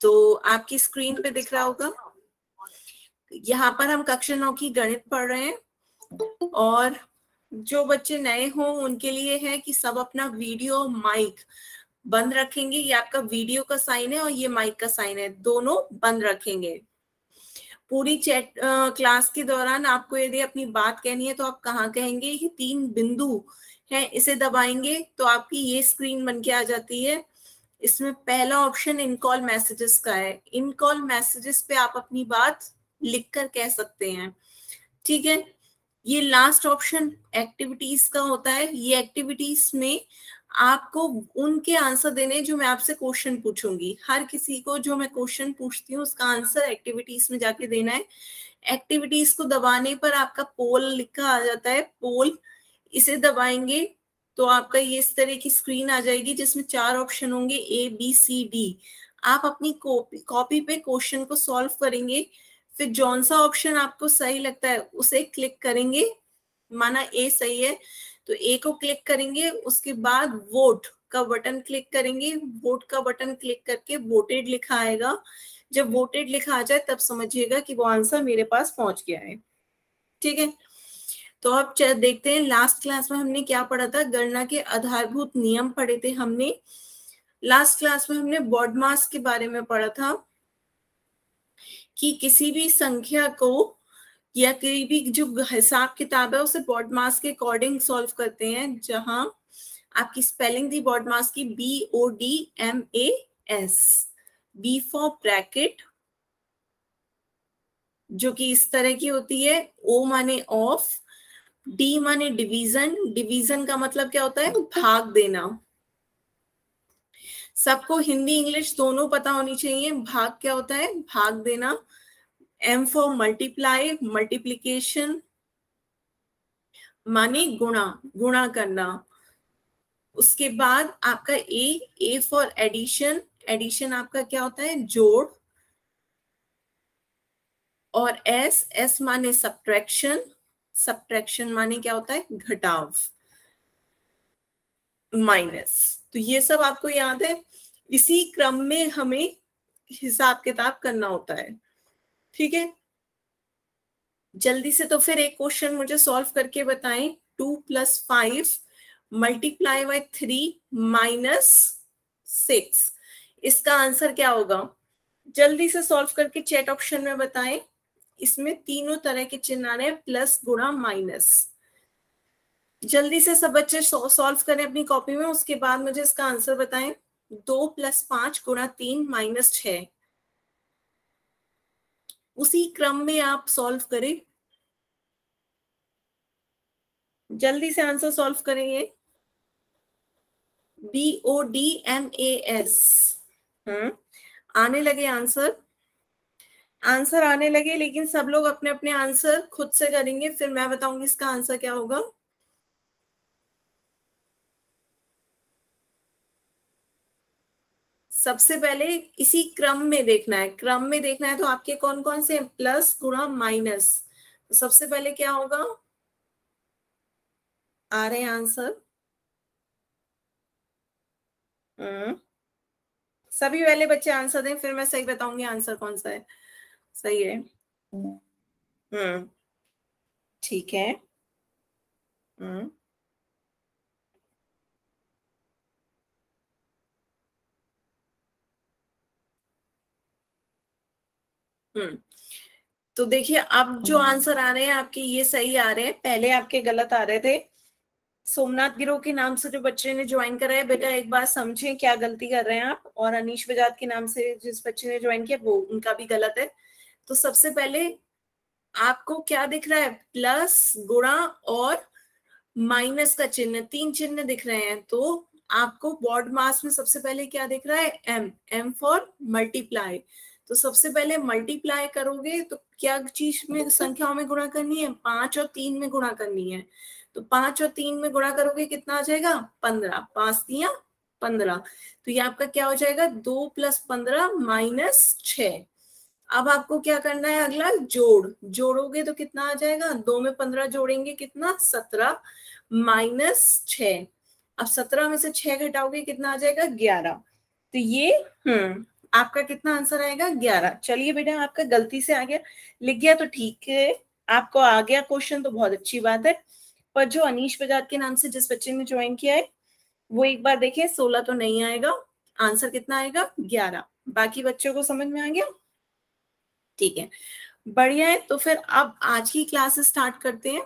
तो आपकी स्क्रीन पे दिख रहा होगा यहाँ पर हम कक्षा नौ की गणित पढ़ रहे हैं और जो बच्चे नए हों उनके लिए है कि सब अपना वीडियो माइक बंद रखेंगे ये आपका वीडियो का साइन है और ये माइक का साइन है दोनों बंद रखेंगे पूरी चैट क्लास के दौरान आपको यदि अपनी बात कहनी है तो आप कहाँ कहेंगे ये तीन बिंदु है इसे दबाएंगे तो आपकी ये स्क्रीन बन के आ जाती है इसमें पहला ऑप्शन इन कॉल मैसेजेस का है इन कॉल मैसेजेस पे आप अपनी बात लिख कर कह सकते हैं ठीक है ये लास्ट ऑप्शन एक्टिविटीज का होता है ये एक्टिविटीज में आपको उनके आंसर देने जो मैं आपसे क्वेश्चन पूछूंगी हर किसी को जो मैं क्वेश्चन पूछती हूँ उसका आंसर एक्टिविटीज में जाके देना है एक्टिविटीज को दबाने पर आपका पोल लिखा आ जाता है पोल इसे दबाएंगे तो आपका ये इस तरह की स्क्रीन आ जाएगी जिसमें चार ऑप्शन होंगे ए बी सी डी आप अपनी कॉपी कॉपी पे क्वेश्चन को सॉल्व करेंगे फिर जौन सा ऑप्शन आपको सही लगता है उसे क्लिक करेंगे माना ए सही है तो ए को क्लिक करेंगे उसके बाद वोट का बटन क्लिक करेंगे वोट का बटन क्लिक करके वोटेड लिखा आएगा जब वोटेड लिखा आ जाए तब समझिएगा कि वो आंसर मेरे पास पहुंच गया है ठीक है तो आप देखते हैं लास्ट क्लास में हमने क्या पढ़ा था गणना के आधारभूत नियम पढ़े थे हमने लास्ट क्लास में हमने बॉड मास के बारे में पढ़ा था कि किसी भी संख्या को या कोई भी जो हिसाब किताब है उसे बॉड मास के अकॉर्डिंग सॉल्व करते हैं जहां आपकी स्पेलिंग थी बॉड मास की B O D M A S B for bracket जो कि इस तरह की होती है ओ माने ऑफ डी माने डिवीजन डिवीजन का मतलब क्या होता है भाग देना सबको हिंदी इंग्लिश दोनों पता होनी चाहिए भाग क्या होता है भाग देना एम फॉर मल्टीप्लाई मल्टीप्लीकेशन माने गुणा गुणा करना उसके बाद आपका A A for addition addition आपका क्या होता है जोड़ और एस एस माने सब्ट्रैक्शन सब्ट्रैक्शन माने क्या होता है घटाव माइनस तो ये सब आपको याद है इसी क्रम में हमें हिसाब किताब करना होता है ठीक है जल्दी से तो फिर एक क्वेश्चन मुझे सॉल्व करके बताएं two plus five multiply by three minus six इसका आंसर क्या होगा जल्दी से सॉल्व करके चैट ऑप्शन में बताएं इसमें तीनों तरह के चिन्ह आ रहे हैं प्लस गुणा माइनस जल्दी से सब बच्चे सॉल्व करें अपनी कॉपी में उसके बाद मुझे इसका आंसर बताएं दो प्लस पांच गुणा तीन माइनस छ उसी क्रम में आप सॉल्व करें जल्दी से आंसर सॉल्व करेंगे B O D M A S हम्म आने लगे आंसर आंसर आने लगे लेकिन सब लोग अपने अपने आंसर खुद से करेंगे फिर मैं बताऊंगी इसका आंसर क्या होगा सबसे पहले इसी क्रम में देखना है क्रम में देखना है तो आपके कौन कौन से प्लस गुणा माइनस तो सबसे पहले क्या होगा आ रहे आंसर हम्म। सभी पहले बच्चे आंसर दें फिर मैं सही बताऊंगी आंसर कौन सा है सही है हम्म ठीक है हम्म हम्म तो देखिए अब जो आंसर आ रहे हैं आपके ये सही आ रहे हैं पहले आपके गलत आ रहे थे सोमनाथ गिरोह के नाम से जो बच्चे ने ज्वाइन करा है बेटा एक बार समझें क्या गलती कर रहे हैं आप और अनिश बजाज के नाम से जिस बच्चे ने ज्वाइन किया वो उनका भी गलत है तो सबसे पहले आपको क्या दिख रहा है प्लस गुणा और माइनस का चिन्ह तीन चिन्ह दिख रहे हैं तो आपको बॉड मास में सबसे पहले क्या दिख रहा है एम एम फॉर मल्टीप्लाई तो सबसे पहले मल्टीप्लाई करोगे तो क्या चीज में संख्याओं में गुणा करनी है पांच और तीन में गुणा करनी है तो पांच और तीन में गुणा करोगे कितना आ जाएगा पंद्रह पांच दिया पंद्रह तो ये आपका क्या हो जाएगा दो प्लस पंद्रह माइनस छ अब आपको क्या करना है अगला जोड़ जोड़ोगे तो कितना आ जाएगा दो में पंद्रह जोड़ेंगे कितना सत्रह माइनस छ अब सत्रह में से छह घटाओगे कितना आ जाएगा ग्यारह तो ये हम्म आपका कितना आंसर आएगा ग्यारह चलिए बेटा आपका गलती से आ गया लिख गया तो ठीक है आपको आ गया क्वेश्चन तो बहुत अच्छी बात है पर जो अनिश बजाज के नाम से जिस बच्चे ने ज्वाइन किया है वो एक बार देखे सोलह तो नहीं आएगा आंसर कितना आएगा ग्यारह बाकी बच्चों को समझ में आ गया ठीक है बढ़िया है तो फिर अब आज की क्लास स्टार्ट करते हैं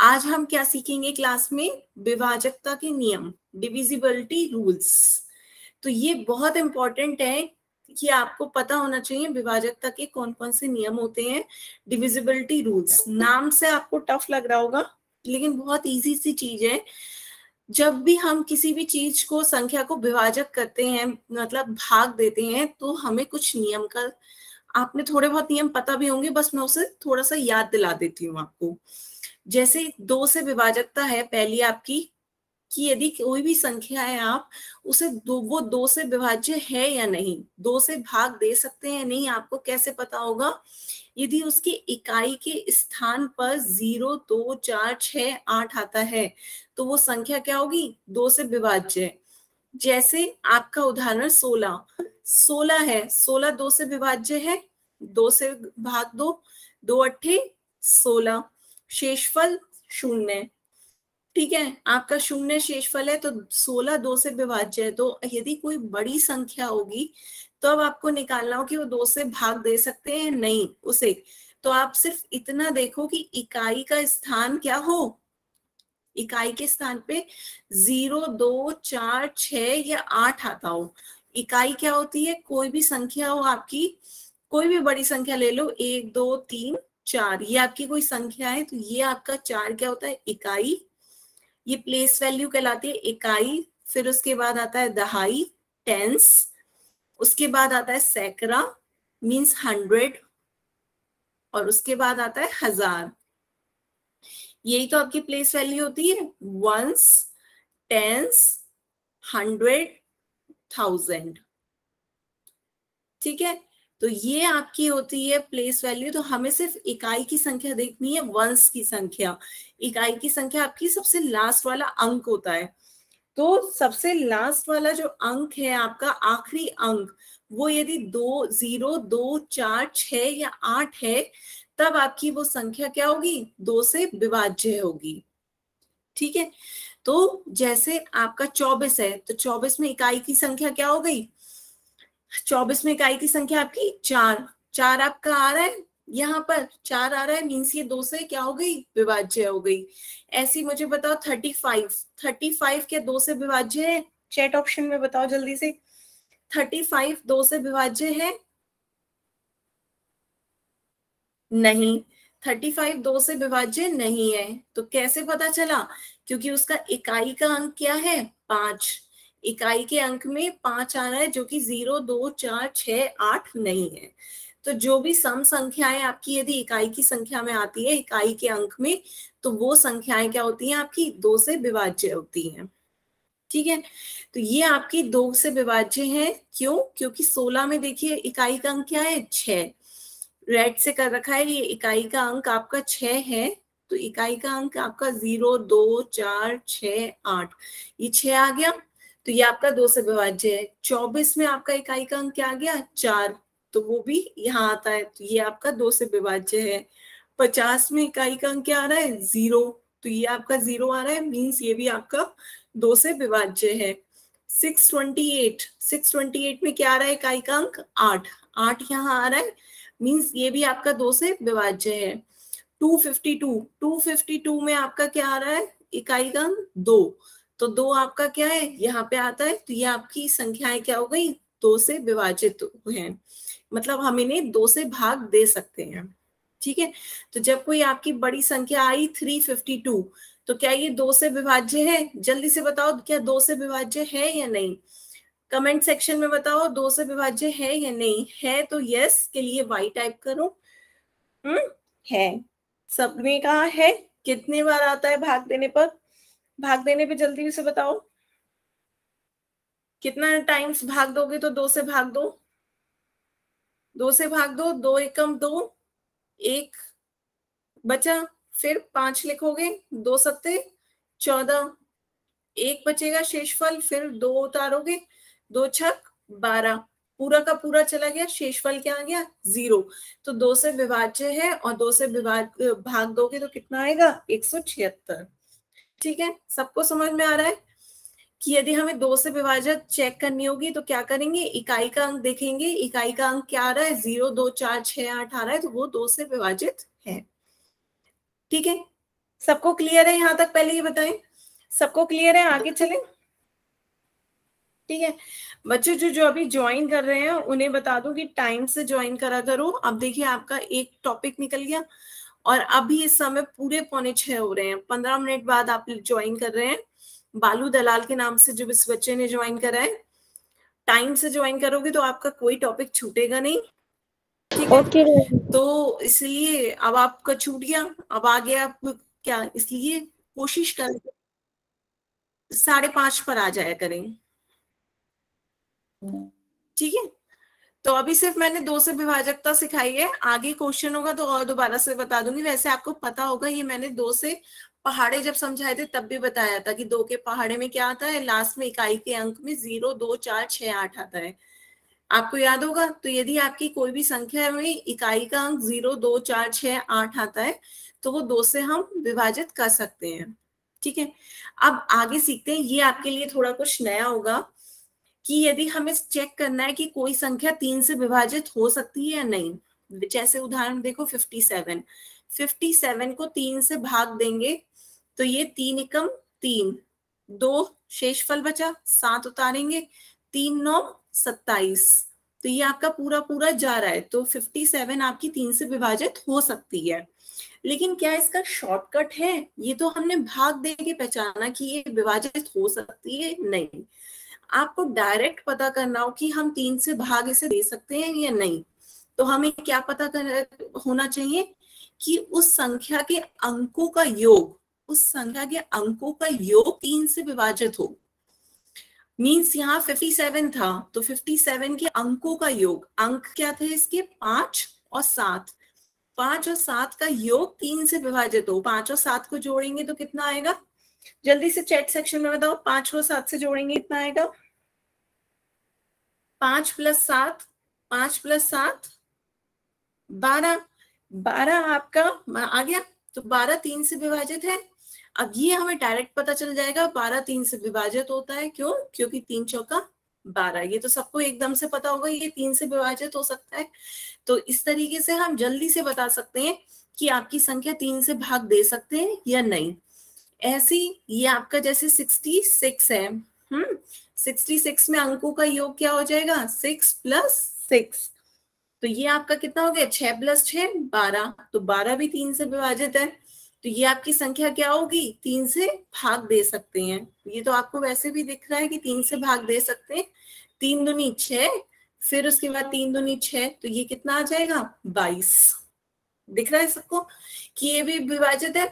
आज हम क्या सीखेंगे क्लास में विभाजकता के नियम डिविजिबिलिटी रूल्स तो ये बहुत इंपॉर्टेंट है कि आपको पता होना चाहिए विभाजकता के कौन कौन से नियम होते हैं डिविजिबिलिटी रूल्स नाम से आपको टफ लग रहा होगा लेकिन बहुत इजी सी चीज है जब भी हम किसी भी चीज को संख्या को विभाजक करते हैं मतलब भाग देते हैं तो हमें कुछ नियम का आपने थोड़े बहुत नियम पता भी होंगे बस मैं उसे थोड़ा सा याद दिला देती हूँ आपको जैसे दो से विभाजकता है पहली आपकी कि यदि कोई भी संख्या है आप उसे दो वो दो से विभाज्य है या नहीं दो से भाग दे सकते हैं या नहीं आपको कैसे पता होगा यदि उसकी इकाई के स्थान पर जीरो दो चार छ आठ आता है तो वो संख्या क्या होगी दो से विभाज्य जैसे आपका उदाहरण सोलह सोलह है सोलह दो से विभाज्य है दो से भाग दो दो अट्ठे सोलह शेषफल शून्य ठीक है आपका शून्य शेषफल है तो सोलह दो से विभाज्य है तो यदि कोई बड़ी संख्या होगी तो अब आपको निकालना हो कि वो दो से भाग दे सकते हैं नहीं उसे तो आप सिर्फ इतना देखो कि इकाई का स्थान क्या हो इकाई के स्थान पे जीरो दो चार छ या आठ आता हो इकाई क्या होती है कोई भी संख्या हो आपकी कोई भी बड़ी संख्या ले लो एक दो तीन चार ये आपकी कोई संख्या है तो ये आपका चार क्या होता है इकाई ये प्लेस वैल्यू कहलाती है इकाई फिर उसके बाद आता है दहाई टेंस उसके बाद आता है सैकड़ा मीन्स हंड्रेड और उसके बाद आता है हजार यही तो आपकी प्लेस वैल्यू होती है वंस टेंस हंड्रेड थाउजेंड ठीक है तो ये आपकी होती है प्लेस वैल्यू तो हमें सिर्फ इकाई की संख्या देखनी है वंस की संख्या इकाई की संख्या आपकी सबसे लास्ट वाला अंक होता है तो सबसे लास्ट वाला जो अंक है आपका आखिरी अंक वो यदि दो जीरो दो चार छ या आठ है तब आपकी वो संख्या क्या होगी दो से विभाज्य होगी ठीक है तो जैसे आपका चौबीस है तो चौबीस में इकाई की संख्या क्या हो गई चौबीस में इकाई की संख्या आपकी चार चार आपका आ रहा है यहाँ पर चार आ रहा है मीन्स ये दो से क्या हो गई विभाज्य हो गई ऐसी मुझे बताओ थर्टी फाइव थर्टी फाइव क्या दो से विभाज्य है चैट ऑप्शन में बताओ जल्दी से थर्टी फाइव दो से विभाज्य है नहीं थर्टी फाइव दो से विभाज्य नहीं है तो कैसे पता चला क्योंकि उसका इकाई का अंक क्या है पांच इकाई के अंक में पांच आ रहा है जो कि जीरो दो चार छ आठ नहीं है तो जो भी सम संख्याएं आपकी यदि इकाई की संख्या में आती है इकाई के अंक में तो वो संख्याएं क्या होती हैं आपकी दो से विभाज्य होती हैं ठीक है तो ये आपकी दो से विभाज्य है क्यों क्योंकि सोलह में देखिए इकाई का अंक क्या है छह रेड से कर रखा है ये इकाई का अंक आपका छ है तो इकाई का अंक आपका जीरो दो चार छ आठ ये छ आ गया तो ये आपका दो से विभाज्य है चौबीस में आपका इकाई का अंक क्या आ गया चार तो वो भी यहाँ आता है तो ये आपका दो से विभाज्य है पचास में इकाई का अंक क्या आ रहा है जीरो तो ये आपका जीरो आ रहा है मीन्स ये भी आपका दो से विभाज्य है six twenty eight six twenty eight में क्या आ रहा है इकाई का अंक आठ आठ यहाँ आ रहा है मीन्स ये भी आपका दो से विभाज्य है 252 252 में आपका क्या आ रहा है इकाई का दो तो दो आपका क्या है यहाँ पे आता है तो ये आपकी संख्याएं क्या हो गई दो से विभाजित हैं मतलब हम इन्हें दो से भाग दे सकते हैं ठीक है तो जब कोई आपकी बड़ी संख्या आई 352 तो क्या ये दो से विभाज्य है जल्दी से बताओ क्या दो से विभाज्य है या नहीं कमेंट सेक्शन में बताओ दो से विभाज्य है या नहीं है तो यस के लिए वाई टाइप करो हम्म है सबने कहा है कितने बार आता है भाग देने पर भाग देने पे जल्दी से बताओ कितना टाइम्स भाग दोगे तो दो से भाग दो दो से भाग दो दो एकम दो एक बचा फिर पांच लिखोगे दो सत्ते चौदह एक बचेगा शेषफल फिर दो उतारोगे दो छक बारह पूरा का पूरा चला गया शेषफल क्या आ गया जीरो तो दो से विभाज्य है और दो से विभाग भाग दोगे तो कितना आएगा एक सौ छिहत्तर ठीक है सबको समझ में आ रहा है कि यदि हमें दो से विभाजक चेक करनी होगी तो क्या करेंगे इकाई का अंक देखेंगे इकाई का अंक क्या आ रहा है जीरो दो चार छह आठ आ रहा है तो वो दो से विभाजित है ठीक है सबको क्लियर है यहां तक पहले ये बताएं सबको क्लियर है आगे चलें ठीक है बच्चे जो जो अभी ज्वाइन कर रहे हैं उन्हें बता दूं कि टाइम से ज्वाइन करा करो अब देखिए आपका एक टॉपिक निकल गया और अभी इस समय पूरे पौने छह हो रहे हैं पंद्रह मिनट बाद आप ज्वाइन कर रहे हैं बालू दलाल के नाम से जो इस बच्चे ने ज्वाइन करा है टाइम से ज्वाइन करोगे तो आपका कोई टॉपिक छूटेगा नहीं ठीक है okay. तो इसलिए अब आपका छूट गया अब आ गया आप क्या इसलिए कोशिश कर साढ़े पांच पर आ जाया करें ठीक है तो अभी सिर्फ मैंने दो से विभाजकता सिखाई है आगे क्वेश्चन होगा तो और दोबारा से बता दूंगी वैसे आपको पता होगा ये मैंने दो से पहाड़े जब समझाए थे तब भी बताया था कि दो के पहाड़े में क्या आता है लास्ट में इकाई के अंक में जीरो दो चार छह आठ आता है आपको याद होगा तो यदि आपकी कोई भी संख्या में इकाई का अंक जीरो दो चार छ आठ आता है तो वो दो से हम विभाजित कर सकते हैं ठीक है अब आगे सीखते हैं ये आपके लिए थोड़ा कुछ नया होगा कि यदि हमें चेक करना है कि कोई संख्या तीन से विभाजित हो सकती है या नहीं जैसे उदाहरण देखो फिफ्टी सेवन फिफ्टी सेवन को तीन से भाग देंगे तो ये तीन एकम तीन दो शेषफल बचा सात उतारेंगे तीन नौ सत्ताईस तो ये आपका पूरा पूरा जा रहा है तो 57 आपकी तीन से विभाजित हो सकती है लेकिन क्या इसका शॉर्टकट है ये तो हमने भाग दे के पहचाना कि ये विभाजित हो सकती है नहीं आपको डायरेक्ट पता करना हो कि हम तीन से भाग इसे दे सकते हैं या नहीं तो हमें क्या पता कर, होना चाहिए कि उस संख्या के अंकों का योग उस संख्या के अंकों का योग तीन से विभाजित हो मीन्स यहाँ 57 था तो 57 के अंकों का योग अंक क्या थे इसके पांच और सात पांच और सात का योग तीन से विभाजित हो पांच और सात को जोड़ेंगे तो कितना आएगा जल्दी से चैट सेक्शन में बताओ पांच को सात से जोड़ेंगे इतना आएगा पांच प्लस सात पांच प्लस सात बारह बारह आपका आ गया तो बारह तीन से विभाजित है अब ये हमें डायरेक्ट पता चल जाएगा बारह तीन से विभाजित होता है क्यों क्योंकि तीन चौका बारह ये तो सबको एकदम से पता होगा ये तीन से विभाजित हो सकता है तो इस तरीके से हम जल्दी से बता सकते हैं कि आपकी संख्या तीन से भाग दे सकते हैं या नहीं ऐसी ये आपका जैसे 66 है हम्म 66 में अंकों का योग क्या हो जाएगा सिक्स प्लस सिक्स तो ये आपका कितना हो गया छह प्लस छह बारह तो बारह भी तीन से विभाजित है तो ये आपकी संख्या क्या होगी तीन से भाग दे सकते हैं ये तो आपको वैसे भी दिख रहा है कि तीन से भाग दे सकते हैं तीन दुनी छ फिर उसके बाद तीन दुनी छ तो ये कितना आ जाएगा बाईस दिख रहा है सबको कि ये भी विभाजित है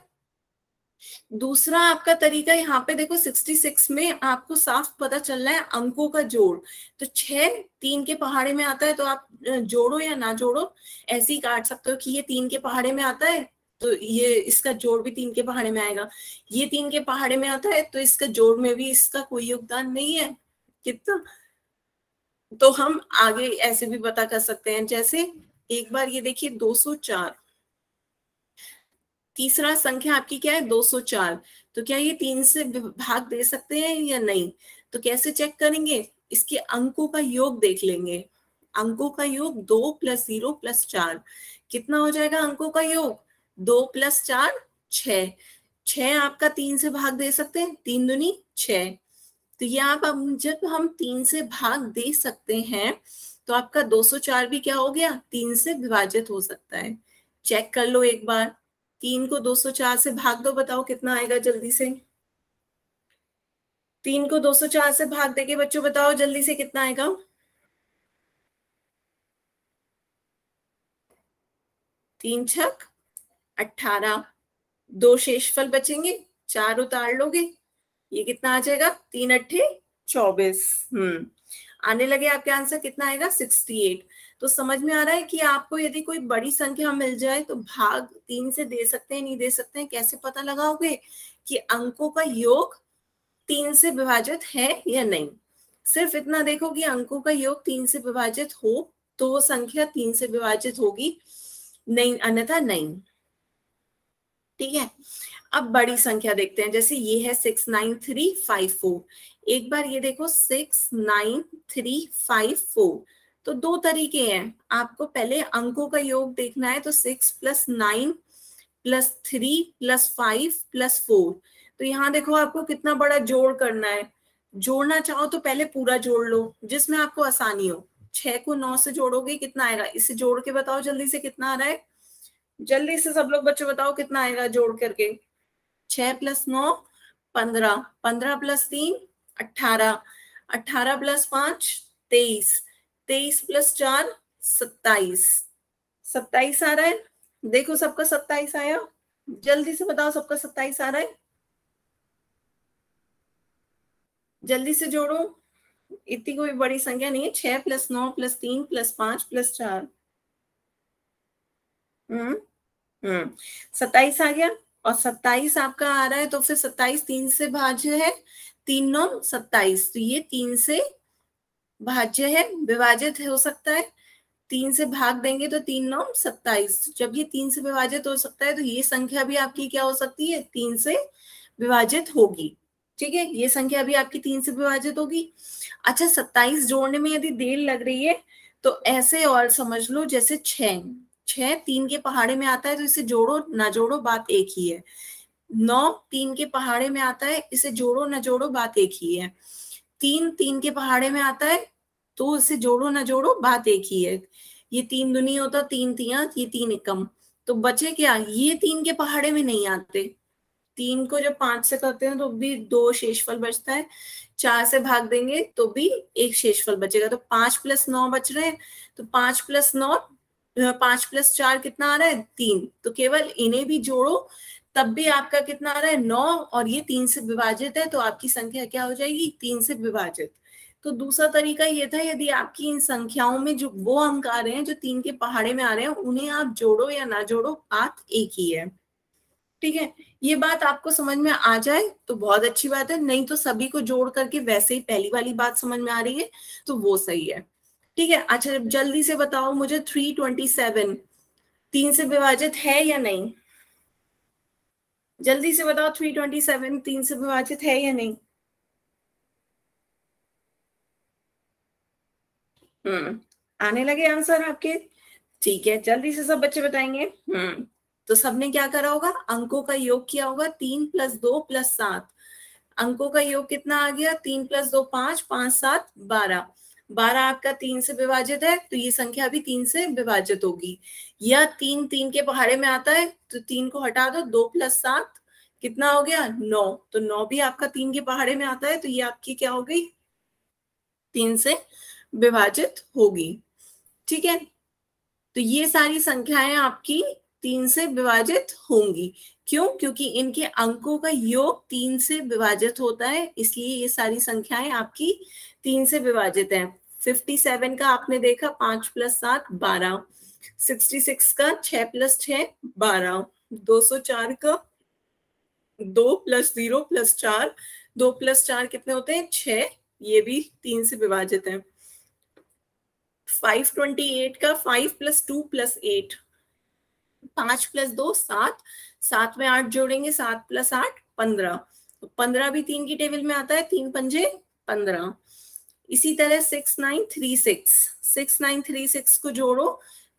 दूसरा आपका तरीका यहाँ पे देखो 66 में आपको साफ पता चल रहा है अंकों का जोड़ तो छह तीन के पहाड़े में आता है तो आप जोड़ो या ना जोड़ो ऐसे ही काट सकते हो कि ये तीन के पहाड़े में आता है तो ये इसका जोड़ भी तीन के पहाड़े में आएगा ये तीन के पहाड़े में आता है तो इसका जोड़ में भी इसका कोई योगदान नहीं है कितना तो? तो हम आगे ऐसे भी पता कर सकते हैं जैसे एक बार ये देखिए दो तीसरा संख्या आपकी क्या है 204 तो क्या ये तीन से भाग दे सकते हैं या नहीं तो कैसे चेक करेंगे इसके अंकों का योग देख लेंगे अंकों का योग दो प्लस जीरो प्लस चार कितना हो जाएगा अंकों का योग दो प्लस चार छ छ आपका तीन से भाग दे सकते हैं तीन दुनी छ तो ये आप जब हम तीन से भाग दे सकते हैं तो आपका 204 भी क्या हो गया तीन से विभाजित हो सकता है चेक कर लो एक बार तीन को 204 से भाग दो बताओ कितना आएगा जल्दी से तीन को 204 से भाग देके बच्चों बताओ जल्दी से कितना आएगा तीन छक अठारह दो शेषफल बचेंगे चार उतार लोगे ये कितना आ जाएगा तीन अट्ठे चौबीस हम्म आने लगे आपके आंसर कितना आएगा 68 तो समझ में आ रहा है कि आपको यदि कोई बड़ी संख्या मिल जाए तो भाग तीन से दे सकते हैं नहीं दे सकते हैं कैसे पता लगाओगे कि अंकों का योग तीन से विभाजित है या नहीं सिर्फ इतना देखो कि अंकों का योग तीन से विभाजित हो तो वो संख्या तीन से विभाजित होगी नहीं अन्यथा नहीं ठीक है अब बड़ी संख्या देखते हैं जैसे ये है six nine three five four एक बार ये देखो six nine three five four तो दो तरीके हैं आपको पहले अंकों का योग देखना है तो six plus nine plus three plus five plus four तो यहाँ देखो आपको कितना बड़ा जोड़ करना है जोड़ना चाहो तो पहले पूरा जोड़ लो जिसमें आपको आसानी हो छह को नौ से जोड़ोगे कितना आएगा इसे जोड़ के बताओ जल्दी से कितना आ रहा है जल्दी से सब लोग बच्चों बताओ कितना आएगा जोड़ करके छह प्लस नौ पंद्रह पंद्रह प्लस तीन अठारह अठारह प्लस पांच तेईस तेईस प्लस चार सत्ताईस सत्ताईस आ रहा है देखो सबका सत्ताईस आया जल्दी से बताओ सबका सत्ताईस आ रहा है जल्दी से जोड़ो इतनी कोई बड़ी संख्या नहीं है छह प्लस नौ प्लस तीन प्लस पांच प्लस चार हम्म हम्म सत्ताईस आ गया और सत्ताईस आपका आ रहा है तो फिर सत्ताईस तीन से भाज्य है तीन नौ सत्ताईस तो ये तीन से भाज्य है विभाजित हो सकता है तीन से भाग देंगे तो तीन नौ सत्ताईस जब ये तीन से विभाजित हो सकता है तो ये संख्या भी आपकी क्या हो सकती है तीन से विभाजित होगी ठीक है ये संख्या भी आपकी तीन से विभाजित होगी अच्छा सत्ताईस जोड़ने में यदि देर लग रही है तो ऐसे और समझ लो जैसे छह छह तीन के पहाड़े में आता है तो इसे जोड़ो ना जोड़ो बात एक ही है नौ तीन के पहाड़े में आता है इसे जोड़ो ना जोड़ो बात एक ही है तीन तीन के पहाड़े में आता है तो इसे जोड़ो ना जोड़ो बात एक ही है ये तीन दुनी होता तीन तिया ये तीन एकम तो बचे क्या ये तीन के पहाड़े में नहीं आते तीन को जब पांच से करते हैं तो भी दो शेषफल बचता है चार से भाग देंगे तो भी एक शेषफल बचेगा तो पांच प्लस नौ बच रहे हैं तो पांच प्लस नौ पांच प्लस चार कितना आ रहा है तीन तो केवल इन्हें भी जोड़ो तब भी आपका कितना आ रहा है नौ और ये तीन से विभाजित है तो आपकी संख्या क्या हो जाएगी तीन से विभाजित तो दूसरा तरीका ये था यदि आपकी इन संख्याओं में जो वो अंक आ रहे हैं जो तीन के पहाड़े में आ रहे हैं उन्हें आप जोड़ो या ना जोड़ो बात एक ही है ठीक है ये बात आपको समझ में आ जाए तो बहुत अच्छी बात है नहीं तो सभी को जोड़ करके वैसे ही पहली वाली बात समझ में आ रही है तो वो सही है ठीक है अच्छा जल्दी से बताओ मुझे थ्री ट्वेंटी सेवन तीन से विभाजित है या नहीं जल्दी से बताओ थ्री ट्वेंटी सेवन तीन से विभाजित है या नहीं हम्म आने लगे आंसर आपके ठीक है जल्दी से सब बच्चे बताएंगे हम्म तो सबने क्या करा होगा अंकों का योग किया होगा तीन प्लस दो प्लस सात अंकों का योग कितना आ गया तीन प्लस दो पांच पांच सात बारह बारह आपका तीन से विभाजित है तो ये संख्या भी तीन से विभाजित होगी या तीन तीन के पहाड़े में आता है तो तीन को हटा दो दो प्लस सात कितना हो गया नौ तो नौ भी आपका तीन के पहाड़े में आता है तो ये आपकी क्या हो गई तीन से विभाजित होगी ठीक है तो ये सारी संख्याएं आपकी तीन से विभाजित होंगी क्यों क्योंकि इनके अंकों का योग तीन से विभाजित होता है इसलिए ये सारी संख्याएं आपकी तीन से विभाजित हैं फिफ्टी सेवन का आपने देखा पांच प्लस सात बारह सिक्सटी सिक्स का छह प्लस छह बारह दो सौ चार का दो प्लस जीरो प्लस चार दो प्लस चार कितने होते हैं छ ये भी तीन से विभाजित है फाइव ट्वेंटी एट का five plus two plus eight पांच प्लस दो सात सात में आठ जोड़ेंगे सात प्लस आठ पंद्रह पंद्रह भी तीन की टेबल में आता है तीन पंजे पंद्रह इसी तरह six nine three six six nine three six को जोड़ो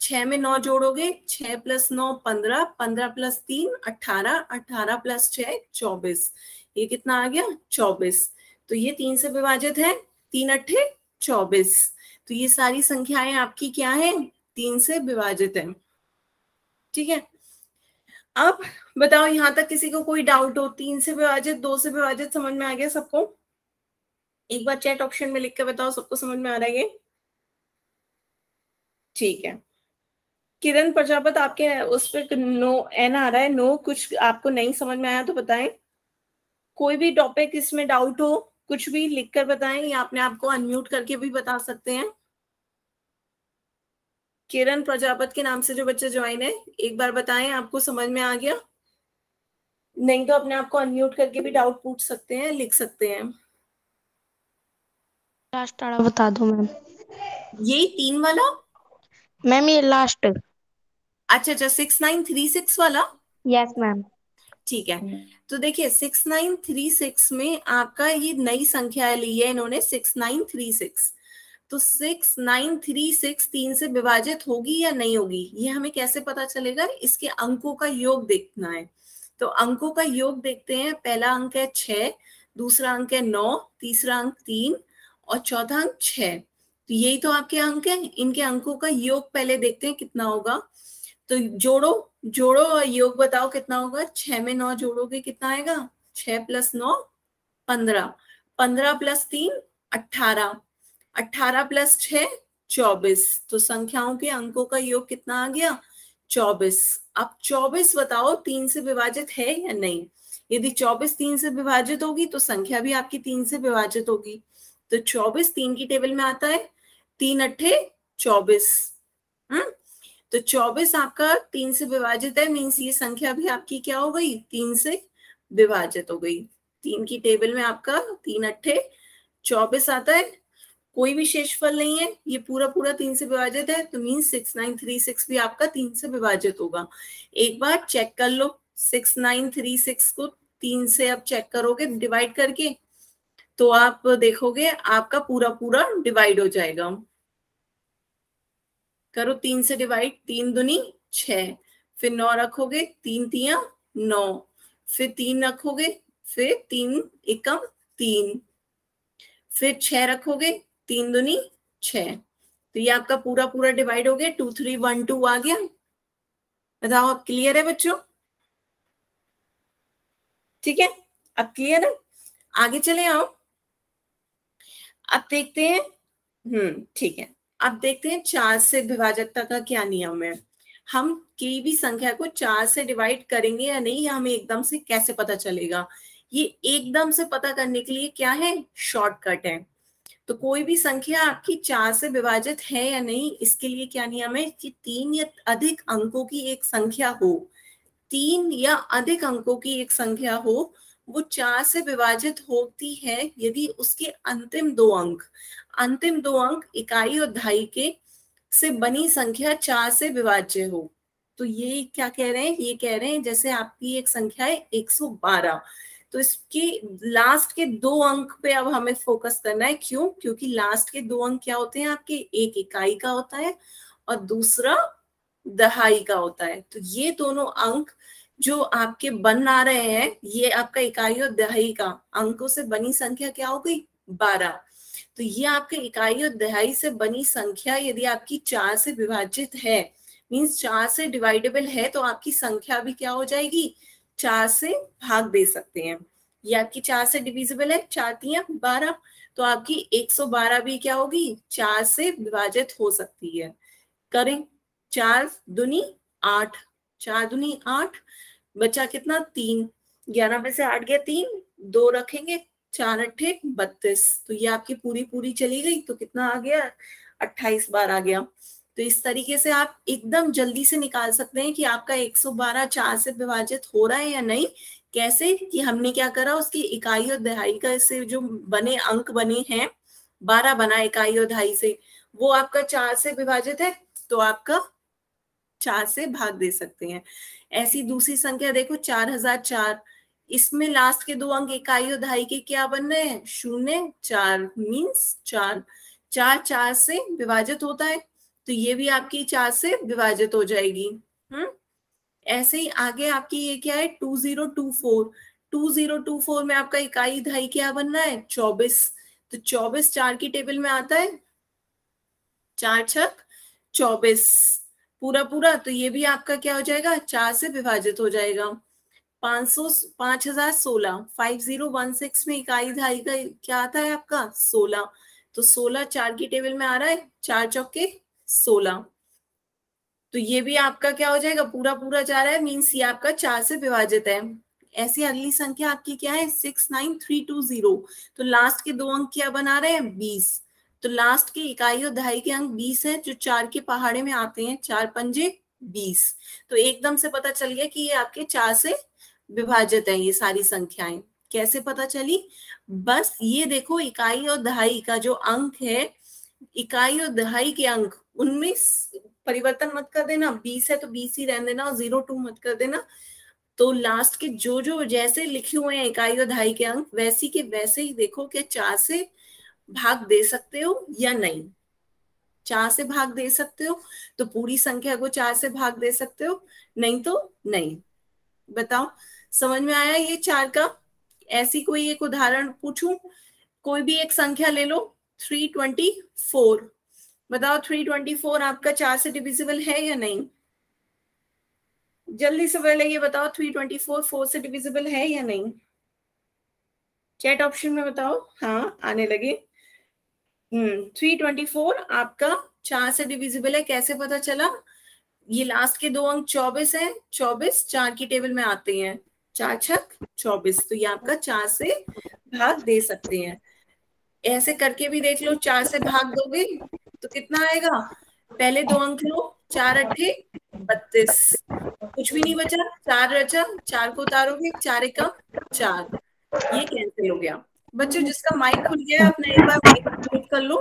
छह में नौ जोड़ोगे छह प्लस नौ पंद्रह पंद्रह प्लस तीन अठारह अठारह प्लस छ चौबीस ये कितना आ गया चौबीस तो ये तीन से विभाजित है तीन अट्ठे चौबीस तो ये सारी संख्याएं आपकी क्या है तीन से विभाजित है ठीक है अब बताओ यहां तक किसी को कोई डाउट हो तीन से विभाजित दो से विभाजित समझ में आ गया सबको एक बार चैट ऑप्शन में लिख के बताओ सबको समझ में आ रहा है ये ठीक है किरण प्रजापत आपके उस पर नो एन आ रहा है नो कुछ आपको नहीं समझ में आया तो बताएं कोई भी टॉपिक इसमें डाउट हो कुछ भी लिख कर बताएं या आपने आपको अनम्यूट करके भी बता सकते हैं किरण प्रजापत के नाम से जो बच्चे ज्वाइन है एक बार बताएं आपको समझ में आ गया नहीं तो अपने आपको अनम्यूट करके भी डाउट पूछ सकते हैं लिख सकते हैं लास्ट वाला बता दो मैम यही तीन वाला मैम ये लास्ट अच्छा अच्छा सिक्स नाइन थ्री सिक्स वाला यस मैम ठीक है हम्म। तो देखिए सिक्स नाइन थ्री सिक्स में आपका ये नई संख्या ली है इन्होंने सिक्स नाइन थ्री सिक्स तो सिक्स नाइन थ्री सिक्स तीन से विभाजित होगी या नहीं होगी ये हमें कैसे पता चलेगा इसके अंकों का योग देखना है तो अंकों का योग देखते हैं पहला अंक है छ दूसरा अंक है नौ तीसरा अंक तीन और चौथा अंक छह तो यही तो आपके अंक है इनके अंकों का योग पहले देखते हैं कितना होगा तो जोड़ो जोड़ो और योग बताओ कितना होगा छह में नौ जोड़ोगे कितना आएगा छह प्लस नौ पंद्रह पंद्रह प्लस तीन अठारह अठारह प्लस छ चौबीस तो संख्याओं के अंकों का योग कितना आ गया चौबीस अब चौबीस बताओ तीन से विभाजित है या नहीं यदि चौबीस तीन से विभाजित होगी तो संख्या भी आपकी तीन से विभाजित होगी तो चौबीस तीन की टेबल में आता है तीन अट्ठे चौबीस हम्म तो चौबीस आपका तीन से विभाजित है मीन्स ये संख्या भी आपकी क्या हो गई तीन से विभाजित हो गई तीन की टेबल में आपका तीन अट्ठे चौबीस आता है कोई भी शेषफल नहीं है ये पूरा पूरा तीन से विभाजित है तो mean six nine three six भी आपका तीन से विभाजित होगा एक बार चेक कर लो सिक्स नाइन थ्री सिक्स को तीन से अब चेक करोगे डिवाइड करके तो आप देखोगे आपका पूरा पूरा डिवाइड हो जाएगा करो तीन से डिवाइड तीन दुनी छ फिर नौ रखोगे तीन तिया नौ फिर तीन रखोगे फिर तीन एकम तीन फिर छ रखोगे तीन दुनी छ तो ये आपका पूरा पूरा डिवाइड हो गया टू थ्री वन टू आ गया बताओ आप क्लियर है बच्चों ठीक है अब क्लियर है आगे चले आओ अब देखते हैं हम्म ठीक है अब देखते हैं चार से विभाजकता का क्या नियम है हम की भी संख्या को चार से डिवाइड करेंगे या नहीं या हमें एकदम से कैसे पता चलेगा ये एकदम से पता करने के लिए क्या है शॉर्टकट है तो कोई भी संख्या आपकी चार से विभाजित है या नहीं इसके लिए क्या नियम है कि तीन या अधिक अंकों की एक संख्या हो तीन या अधिक अंकों की एक संख्या हो वो चार से विभाजित होती है यदि उसके अंतिम दो अंक अंतिम दो अंक इकाई और ढाई के से बनी संख्या चार से विभाज्य हो तो ये क्या कह रहे हैं ये कह रहे हैं जैसे आपकी एक संख्या है 112 तो इसके लास्ट के दो अंक पे अब हमें फोकस करना है क्यों क्योंकि लास्ट के दो अंक क्या होते हैं आपके एक इकाई का होता है और दूसरा दहाई का होता है तो ये दोनों अंक जो आपके बन आ रहे हैं ये आपका इकाई और दहाई का अंकों से बनी संख्या क्या हो गई बारह तो ये आपके इकाई और दहाई से बनी संख्या यदि आपकी चार से विभाजित है मीन्स चार से डिवाइडेबल है तो आपकी संख्या भी क्या हो जाएगी चार से भाग दे सकते हैं ये आपकी चार से डिविजिबल है चार तीन बारह तो आपकी 112 भी क्या होगी चार से विभाजित हो सकती है करें चार दुनी आठ चार दुनी आठ बचा कितना तीन ग्यारह में से आठ गया तीन दो रखेंगे चार अट्ठे बत्तीस तो ये आपकी पूरी पूरी चली गई तो कितना आ गया अट्ठाईस बार आ गया तो इस तरीके से आप एकदम जल्दी से निकाल सकते हैं कि आपका 112 चार से विभाजित हो रहा है या नहीं कैसे कि हमने क्या करा उसकी इकाई और दहाई का से जो बने अंक बने हैं बारह बना इकाई और दहाई से वो आपका चार से विभाजित है तो आपका चार से भाग दे सकते हैं ऐसी दूसरी संख्या देखो चार हजार चार इसमें लास्ट के दो अंक इकाई और दहाई के क्या बन रहे हैं शून्य चार मीन्स चार चार चार से विभाजित होता है तो ये भी आपकी चार से विभाजित हो जाएगी हम्म ऐसे ही आगे आपकी ये क्या है two zero two four two zero two four में आपका इकाई दहाई क्या बन रहा है चौबीस तो चौबीस चार की टेबल में आता है चार छक चौबीस पूरा पूरा तो ये भी आपका क्या हो जाएगा चार से विभाजित हो जाएगा पांच सौ पांच हजार सोलह फाइव जीरो वन सिक्स में इकाई दहाई का क्या आता है आपका सोलह तो सोलह चार की टेबल में आ रहा है चार चौके सोलह तो ये भी आपका क्या हो जाएगा पूरा पूरा जा रहा है मीन्स ये आपका चार से विभाजित है ऐसी अगली संख्या आपकी क्या है six nine three two zero तो लास्ट के दो अंक क्या बना रहे हैं बीस तो लास्ट के इकाई और दहाई के अंक बीस है जो चार के पहाड़े में आते हैं चार पंजे बीस तो एकदम से पता चल गया कि ये आपके चार से विभाजित है ये सारी संख्याएं कैसे पता चली बस ये देखो इकाई और दहाई का जो अंक है इकाई और दहाई के अंक उनमें परिवर्तन मत कर देना बीस है तो बीस ही रहने देना और जीरो टू मत कर देना तो लास्ट के जो जो जैसे लिखे हुए हैं इकाई और दहाई के अंक वैसी के वैसे ही देखो कि चार से भाग दे सकते हो या नहीं चार से भाग दे सकते हो तो पूरी संख्या को चार से भाग दे सकते हो नहीं तो नहीं बताओ समझ में आया ये चार का ऐसी कोई एक उदाहरण पूछूं कोई भी एक संख्या ले लो थ्री ट्वेंटी फोर बताओ थ्री ट्वेंटी फोर आपका चार से डिविजिबल है या नहीं जल्दी से पहले ये बताओ थ्री ट्वेंटी फोर फोर से डिविजिबल है या नहीं चैट ऑप्शन में बताओ हाँ आने लगे थ्री ट्वेंटी फोर आपका चार से डिविजिबल है कैसे पता चला ये लास्ट के दो अंक चौबीस है चौबीस चार की टेबल में आते हैं चार छक चौबीस तो ये आपका चार से भाग दे सकते हैं ऐसे करके भी देख लो चार से भाग दोगे तो कितना आएगा पहले दो अंक लो चार अट्ठे बत्तीस कुछ भी नहीं बचा चार रचा चार को उतारोगे चार एक चार ये कैंसिल हो गया बच्चों जिसका माइक खुल गया अपने एक बार माइक म्यूट कर लो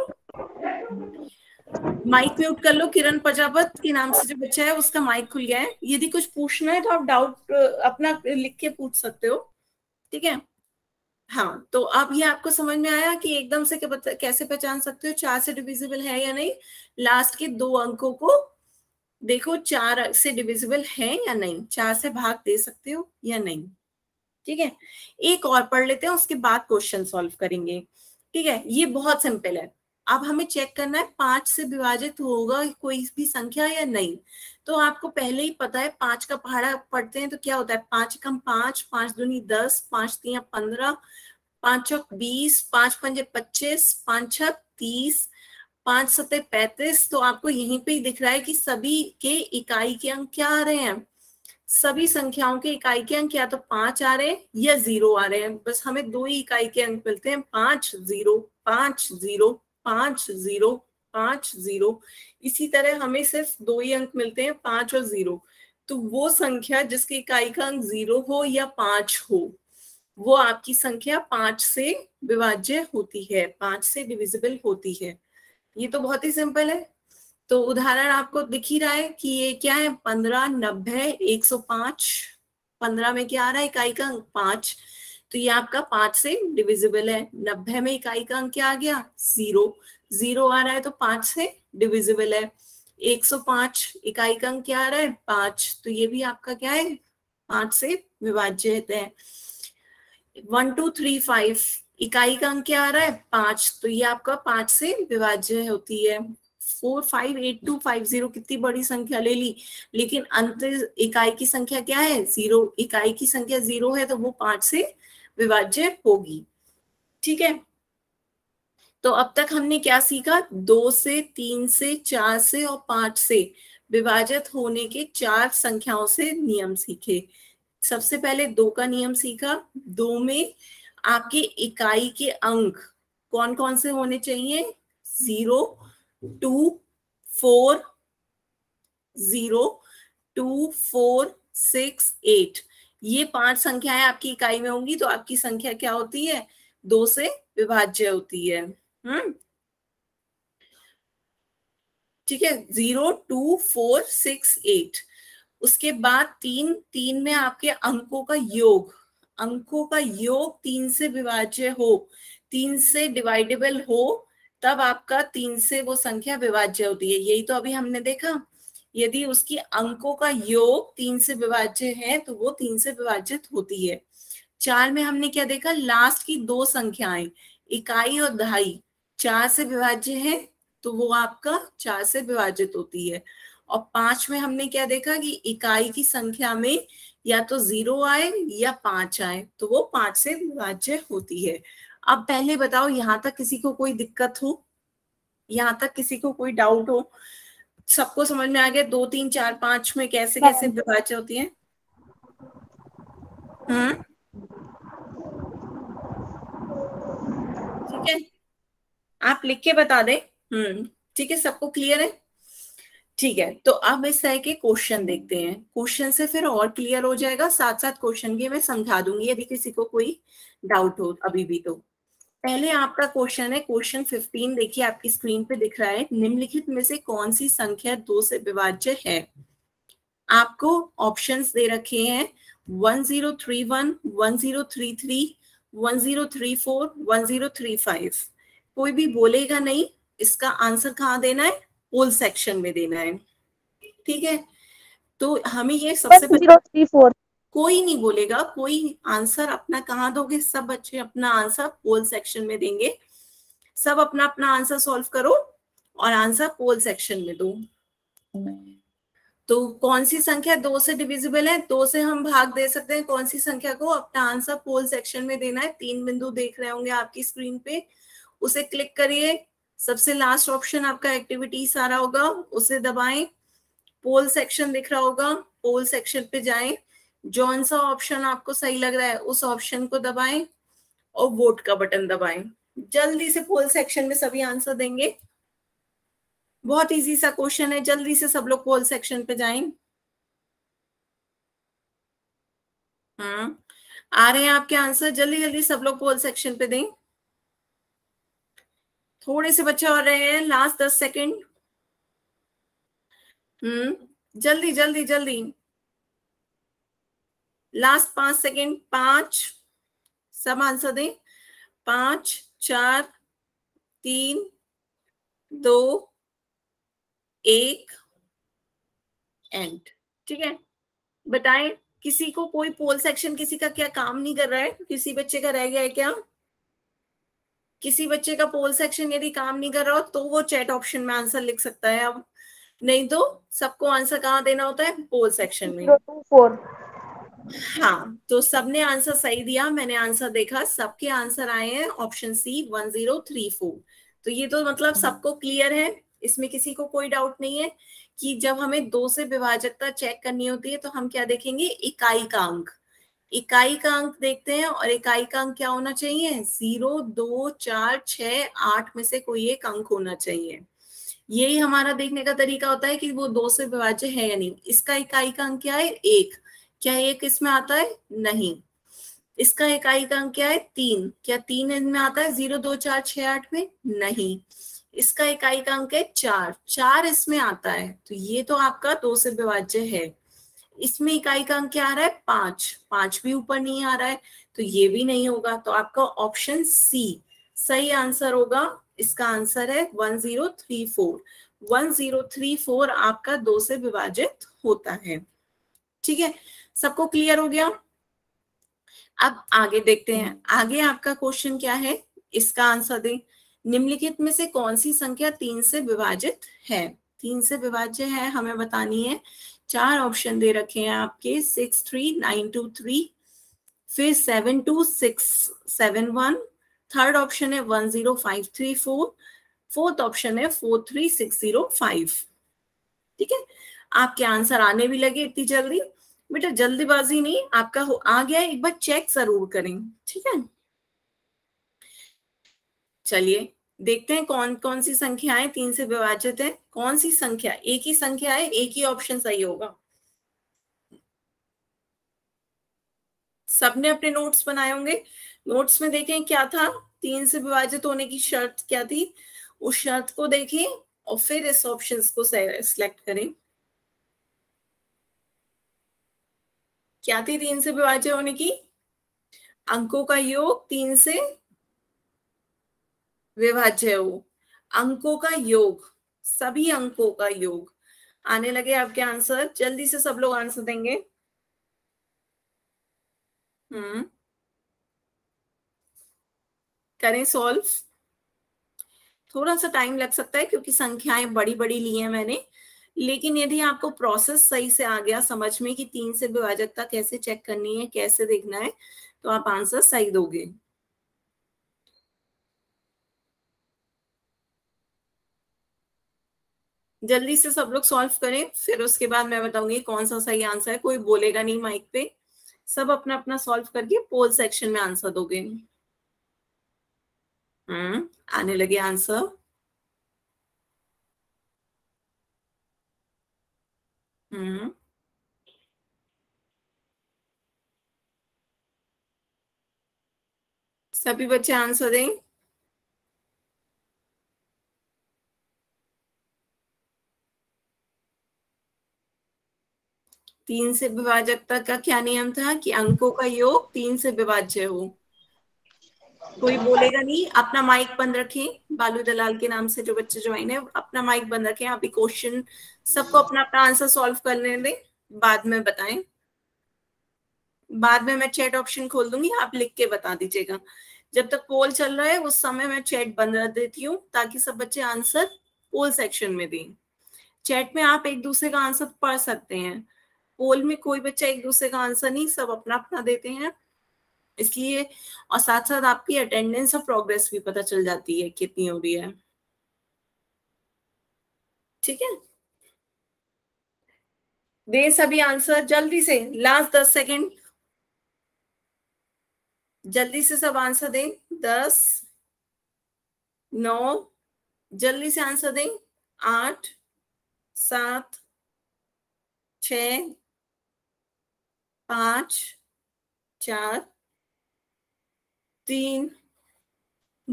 माइक म्यूट कर लो किरण प्रजापत के नाम से जो बच्चा है उसका माइक खुल गया है यदि कुछ पूछना है तो आप डाउट अपना लिख के पूछ सकते हो ठीक है हाँ तो अब ये आपको समझ में आया कि एकदम से कैसे पहचान सकते हो चार से डिविजिबल है या नहीं लास्ट के दो अंकों को देखो चार से डिविजिबल है या नहीं चार से भाग दे सकते हो या नहीं ठीक है एक और पढ़ लेते हैं उसके बाद क्वेश्चन सॉल्व करेंगे ठीक है ये बहुत सिंपल है अब हमें चेक करना है पांच से विभाजित होगा कोई भी संख्या या नहीं तो आपको पहले ही पता है पांच का पहाड़ा पढ़ते हैं तो क्या होता है पांच कम पांच पांच दूनी दस पांच तीन पंद्रह पांच छक बीस पांच पंजे पच्चीस पांच छक तीस पांच सतह पैंतीस तो आपको यहीं पे ही दिख रहा है कि सभी के इकाई के अंक क्या आ रहे हैं सभी संख्याओं के इकाई के अंक या तो पांच आ रहे हैं या जीरो आ रहे हैं बस हमें दो ही इकाई के अंक मिलते हैं पांच जीरो पांच जीरो पांच जीरो पांच जीरो इसी तरह हमें सिर्फ दो ही अंक मिलते हैं पांच और जीरो तो वो संख्या जिसके इकाई का अंक जीरो हो या पांच हो वो आपकी संख्या पांच से विभाज्य होती है पांच से डिविजिबल होती है ये तो बहुत ही सिंपल है तो उदाहरण आपको दिख ही रहा है कि ये क्या है पंद्रह नब्बे एक सौ पांच पंद्रह में क्या आ रहा है इकाई का अंक पांच तो ये आपका पांच से डिविजिबल है नब्बे में इकाई का अंक क्या आ गया जीरो जीरो आ रहा है तो पांच से डिविजिबल है एक सौ पांच इकाई का अंक क्या आ रहा है पांच तो ये भी आपका क्या है पांच से विभाज्य है वन टू थ्री फाइव इकाई का अंक क्या आ रहा है पांच तो ये आपका पांच से विभाज्य होती है four five eight two five zero कितनी बड़ी संख्या ले ली लेकिन अंत इकाई की संख्या क्या है जीरो इकाई की संख्या जीरो है तो वो पांच से विभाज्य होगी ठीक है तो अब तक हमने क्या सीखा दो से तीन से चार से और पांच से विभाजित होने के चार संख्याओं से नियम सीखे सबसे पहले दो का नियम सीखा दो में आपके इकाई के अंक कौन कौन से होने चाहिए zero two four zero two four six eight ये पांच संख्याएं आपकी इकाई में होंगी तो आपकी संख्या क्या होती है दो से विभाज्य होती है हम्म ठीक है zero two four six eight उसके बाद तीन तीन में आपके अंकों का योग अंकों का योग तीन से विभाज्य हो तीन से डिवाइडेबल हो तब आपका तीन से वो संख्या विभाज्य होती है यही तो अभी हमने देखा यदि उसकी अंकों का योग तीन से विभाज्य है तो वो तीन से विभाजित होती है चार में हमने क्या देखा लास्ट की दो संख्याएं इकाई और दहाई चार से विभाज्य है तो वो आपका चार से विभाजित होती है और पांच में हमने क्या देखा कि इकाई की संख्या में या तो जीरो आए या पांच आए तो वो पांच से विभाज्य होती है अब पहले बताओ यहाँ तक किसी को कोई दिक्कत हो यहाँ तक किसी को कोई डाउट हो सबको समझ में आ गया दो तीन चार पांच में कैसे कैसे हाँ। विभाज्य होती है हम्म? ठीक है आप लिख के बता दे हम्म ठीक है सबको क्लियर है ठीक है तो अब इस तरह के क्वेश्चन देखते हैं क्वेश्चन से फिर और क्लियर हो जाएगा साथ साथ क्वेश्चन भी मैं समझा दूंगी यदि किसी को कोई डाउट हो अभी भी तो पहले आपका क्वेश्चन है क्वेश्चन 15 देखिए आपकी स्क्रीन पे दिख रहा है निम्नलिखित में से कौन सी संख्या दो से विभाज्य है आपको ऑप्शंस दे रखे हैं 1031, 1033, 1034, 1035 कोई भी बोलेगा नहीं इसका आंसर कहाँ देना है पोल सेक्शन में देना है ठीक है तो हमें ये सबसे पहले कोई नहीं बोलेगा कोई आंसर अपना कहाँ दोगे सब बच्चे अपना आंसर पोल सेक्शन में देंगे सब अपना अपना आंसर सॉल्व करो और आंसर पोल सेक्शन में दो तो कौन सी संख्या दो से डिविजिबल है दो से हम भाग दे सकते हैं कौन सी संख्या को अपना आंसर पोल सेक्शन में देना है तीन बिंदु देख रहे होंगे आपकी स्क्रीन पे उसे क्लिक करिए सबसे लास्ट ऑप्शन आपका एक्टिविटी सारा होगा उसे दबाएं पोल सेक्शन दिख रहा होगा पोल सेक्शन पे जाएं जौन सा ऑप्शन आपको सही लग रहा है उस ऑप्शन को दबाएं और वोट का बटन दबाएं जल्दी से पोल सेक्शन में सभी आंसर देंगे बहुत इजी सा क्वेश्चन है जल्दी से सब लोग पोल सेक्शन पे जाएं हाँ आ रहे हैं आपके आंसर जल्दी जल्दी सब लोग पोल सेक्शन पे दें थोड़े से बच्चे और रहे हैं लास्ट दस सेकेंड हम्म जल्दी जल्दी जल्दी लास्ट पांच सेकेंड पांच सब आंसर दें पांच चार तीन दो एक एंड ठीक है बताएं किसी को कोई पोल सेक्शन किसी का क्या काम नहीं कर रहा है किसी बच्चे का रह गया है क्या किसी बच्चे का पोल सेक्शन यदि काम नहीं कर रहा हो तो वो चैट ऑप्शन में आंसर लिख सकता है अब नहीं तो सबको आंसर कहाँ देना होता है पोल सेक्शन में टू फोर हाँ तो सबने आंसर सही दिया मैंने आंसर देखा सबके आंसर आए हैं option C one zero three four तो ये तो मतलब हम्म। सबको क्लियर है इसमें किसी को कोई डाउट नहीं है कि जब हमें दो से विभाजकता चेक करनी होती है तो हम क्या देखेंगे इकाई का अंक इकाई का अंक देखते हैं और इकाई का अंक क्या होना चाहिए जीरो दो चार छ आठ में से कोई एक अंक होना चाहिए यही हमारा देखने का तरीका होता है कि वो दो से विभाज्य है या नहीं इसका इकाई का अंक क्या है एक क्या ये किसमें आता है नहीं इसका इकाई का अंक क्या है तीन क्या तीन इनमें आता है जीरो दो चार छह आठ में नहीं इसका इकाई का अंक है चार चार इसमें आता है तो ये तो आपका दो से विभाज्य है इसमें इकाई का अंक क्या आ रहा है पांच पांच भी ऊपर नहीं आ रहा है तो ये भी नहीं होगा तो आपका ऑप्शन सी सही आंसर होगा इसका आंसर है one zero three four one zero three four आपका दो से विभाजित होता है ठीक है सबको क्लियर हो गया अब आगे देखते हैं आगे आपका क्वेश्चन क्या है इसका आंसर दें निम्नलिखित में से कौन सी संख्या तीन से विभाजित है तीन से विभाज्य है हमें बतानी है चार ऑप्शन दे रखे हैं आपके six three nine two three फिर seven two six seven one third option है one zero five three four fourth option है four three six zero five ठीक है आपके आंसर आने भी लगे इतनी जल्दी बेटा जल्दबाजी नहीं आपका हो आ गया एक बार चेक जरूर करें ठीक है चलिए देखते हैं कौन कौन सी संख्याएं तीन से विभाजित है कौन सी संख्या एक ही संख्या है एक ही ऑप्शन सही होगा सबने अपने नोट्स बनाए होंगे नोट्स में देखें क्या था तीन से विभाजित होने की शर्त क्या थी उस शर्त को देखें और फिर इस ऑप्शन को सिलेक्ट करें क्या थी तीन से विभाज्य होने की अंकों का योग तीन से विभाज्य हो अंकों का योग सभी अंकों का योग आने लगे आपके आंसर जल्दी से सब लोग आंसर देंगे हम्म करें सॉल्व थोड़ा सा टाइम लग सकता है क्योंकि संख्याएं बड़ी बड़ी ली है मैंने लेकिन यदि आपको प्रोसेस सही से आ गया समझ में कि तीन से विभाजकता कैसे चेक करनी है कैसे देखना है तो आप आंसर सही दोगे जल्दी से सब लोग सॉल्व करें फिर उसके बाद मैं बताऊंगी कौन सा सही आंसर है कोई बोलेगा नहीं माइक पे सब अपना अपना सॉल्व करके पोल सेक्शन में आंसर दोगे हम्म आने लगे आंसर Mm-hmm. सभी बच्चे आंसर दें तीन से विभाजकता का क्या नियम था कि अंकों का योग तीन से विभाज्य हो कोई बोलेगा नहीं अपना माइक बंद रखें बालू दलाल के नाम से जो बच्चे ज्वाइन है अपना माइक बंद रखें आप क्वेश्चन सबको अपना अपना आंसर सॉल्व करने दें बाद में बताएं बाद में मैं चैट ऑप्शन खोल दूंगी आप लिख के बता दीजिएगा जब तक पोल चल रहा है उस समय मैं चैट बंद रख देती हूँ ताकि सब बच्चे आंसर पोल सेक्शन में दें चैट में आप एक दूसरे का आंसर पढ़ सकते हैं पोल में कोई बच्चा एक दूसरे का आंसर नहीं सब अपना अपना देते हैं इसलिए और साथ साथ आपकी अटेंडेंस और प्रोग्रेस भी पता चल जाती है कितनी हो रही है ठीक है दे सभी आंसर जल्दी से लास्ट दस सेकेंड जल्दी से सब आंसर दें दस नौ जल्दी से आंसर दें आठ सात छ पांच चार तीन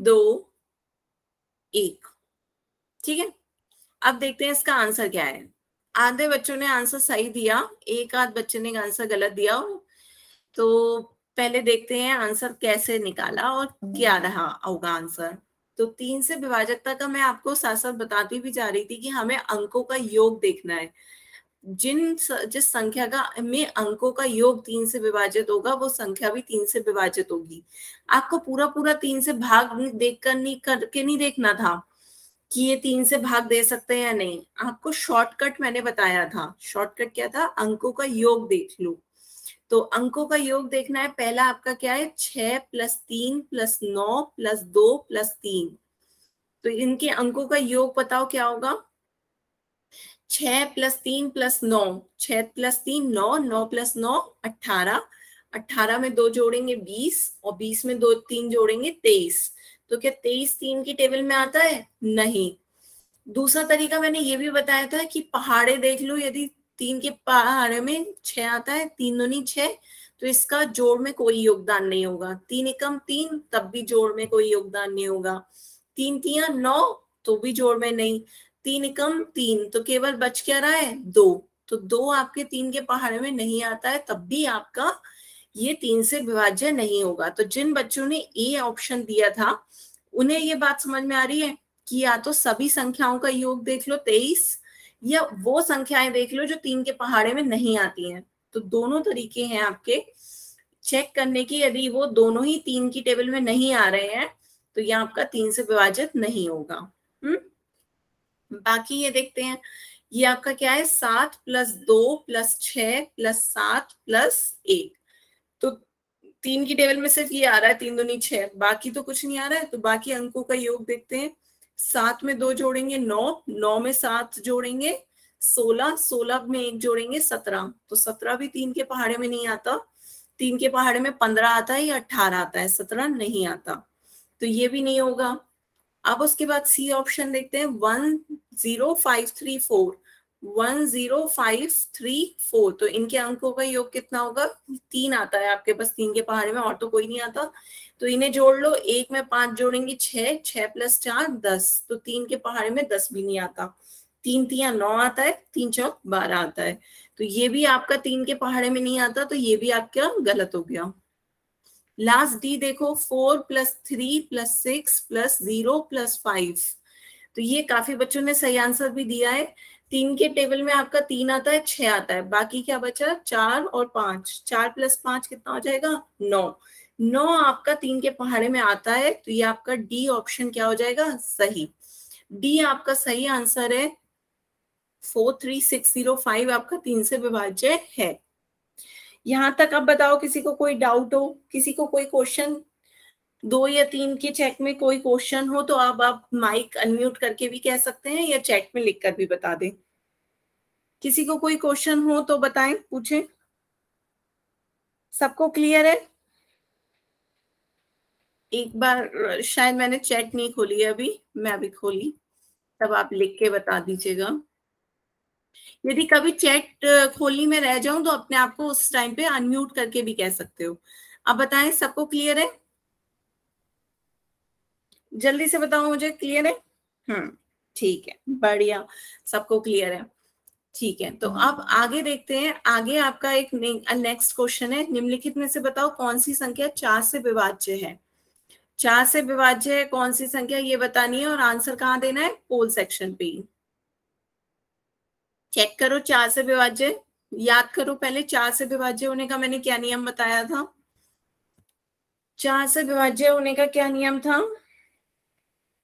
दो एक ठीक है अब देखते हैं इसका आंसर क्या है आधे बच्चों ने आंसर सही दिया एक आध बच्चे ने आंसर गलत दिया तो पहले देखते हैं आंसर कैसे निकाला और क्या हम्म। रहा होगा आंसर तो तीन से विभाजकता का मैं आपको साथ साथ बताती भी जा रही थी कि हमें अंकों का योग देखना है जिन जिस संख्या का में अंकों का योग तीन से विभाजित होगा वो संख्या भी तीन से विभाजित होगी आपको पूरा पूरा तीन से भाग देख कर नहीं करके नहीं देखना था कि ये तीन से भाग दे सकते हैं या नहीं आपको शॉर्टकट मैंने बताया था शॉर्टकट क्या था अंकों का योग देख लो तो अंकों का योग देखना है पहला आपका क्या है छह प्लस तीन प्लस नौ प्लस दो प्लस तीन तो इनके अंकों का योग बताओ क्या होगा छ प्लस तीन प्लस नौ छ प्लस तीन नौ नौ प्लस नौ अट्ठारह अट्ठारह में दो जोड़ेंगे बीस और बीस में दो तीन जोड़ेंगे तेईस तो क्या तेईस तीन की टेबल में आता है नहीं दूसरा तरीका मैंने ये भी बताया था कि पहाड़े देख लो यदि तीन के पहाड़े में छ आता है तीन दूनी छह तो इसका जोड़ में कोई योगदान नहीं होगा तीन एकम तीन तब भी जोड़ में कोई योगदान नहीं होगा तीन तीन नौ तो भी जोड़ में नहीं तीन एकम तीन तो केवल बच क्या रहा है दो तो दो आपके तीन के पहाड़े में नहीं आता है तब भी आपका ये तीन से विभाज्य नहीं होगा तो जिन बच्चों ने ए ऑप्शन दिया था उन्हें ये बात समझ में आ रही है कि या तो सभी संख्याओं का योग देख लो तेईस या वो संख्याएं देख लो जो तीन के पहाड़े में नहीं आती हैं तो दोनों तरीके हैं आपके चेक करने की यदि वो दोनों ही तीन की टेबल में नहीं आ रहे हैं तो यह आपका तीन से विभाजित नहीं होगा हम्म बाकी ये देखते हैं ये आपका क्या है सात प्लस दो प्लस छ प्लस सात प्लस एक तो तीन की टेबल में सिर्फ ये आ रहा है तीन दूनी छह बाकी तो कुछ नहीं आ रहा है तो बाकी अंकों का योग देखते हैं सात में दो जोड़ेंगे नौ नौ में सात जोड़ेंगे सोलह सोलह में एक जोड़ेंगे सत्रह तो सत्रह भी तीन के पहाड़े में नहीं आता तीन के पहाड़े में पंद्रह आता है या अठारह आता है सत्रह नहीं आता तो ये भी नहीं होगा अब उसके बाद सी ऑप्शन देखते हैं one zero five three four one zero five three four तो इनके अंकों का योग कितना होगा तीन आता है आपके पास तीन के पहाड़े में और तो कोई नहीं आता तो इन्हें जोड़ लो एक में पांच जोड़ेंगे छह छह प्लस चार दस तो तीन के पहाड़े में दस भी नहीं आता तीन तिया नौ आता है तीन चौक बारह आता है तो ये भी आपका तीन के पहाड़े में नहीं आता तो ये भी आपका गलत हो गया लास्ट डी देखो four plus three plus six plus zero plus five तो ये काफी बच्चों ने सही आंसर भी दिया है तीन के टेबल में आपका तीन आता है छह आता है बाकी क्या बचा चार और पांच चार प्लस पांच कितना हो जाएगा नौ नौ आपका तीन के पहाड़े में आता है तो ये आपका डी ऑप्शन क्या हो जाएगा सही डी आपका सही आंसर है four three six zero five आपका तीन से विभाज्य है यहां तक आप बताओ किसी को कोई डाउट हो किसी को कोई क्वेश्चन दो या तीन के चेक में कोई क्वेश्चन हो तो आप आप माइक अनम्यूट करके भी कह सकते हैं या चैट में लिखकर भी बता दें किसी को कोई क्वेश्चन हो तो बताएं पूछें सबको क्लियर है एक बार शायद मैंने चैट नहीं खोली अभी मैं अभी खोली तब आप लिख के बता दीजिएगा यदि कभी चैट खोलनी में रह जाऊं तो अपने आप को उस टाइम पे अनम्यूट करके भी कह सकते हो अब बताएं सबको क्लियर है जल्दी से बताओ मुझे क्लियर है हम्म ठीक है बढ़िया सबको क्लियर है ठीक है तो अब आगे देखते हैं आगे आपका एक नेक्स्ट क्वेश्चन है निम्नलिखित में से बताओ कौन सी संख्या चार से विभाज्य है चार से विभाज्य है कौन सी संख्या ये बतानी है और आंसर कहाँ देना है पोल सेक्शन पे चेक करो चार से विभाज्य याद करो पहले चार से विभाज्य होने का मैंने क्या नियम बताया था चार से विभाज्य होने का क्या नियम था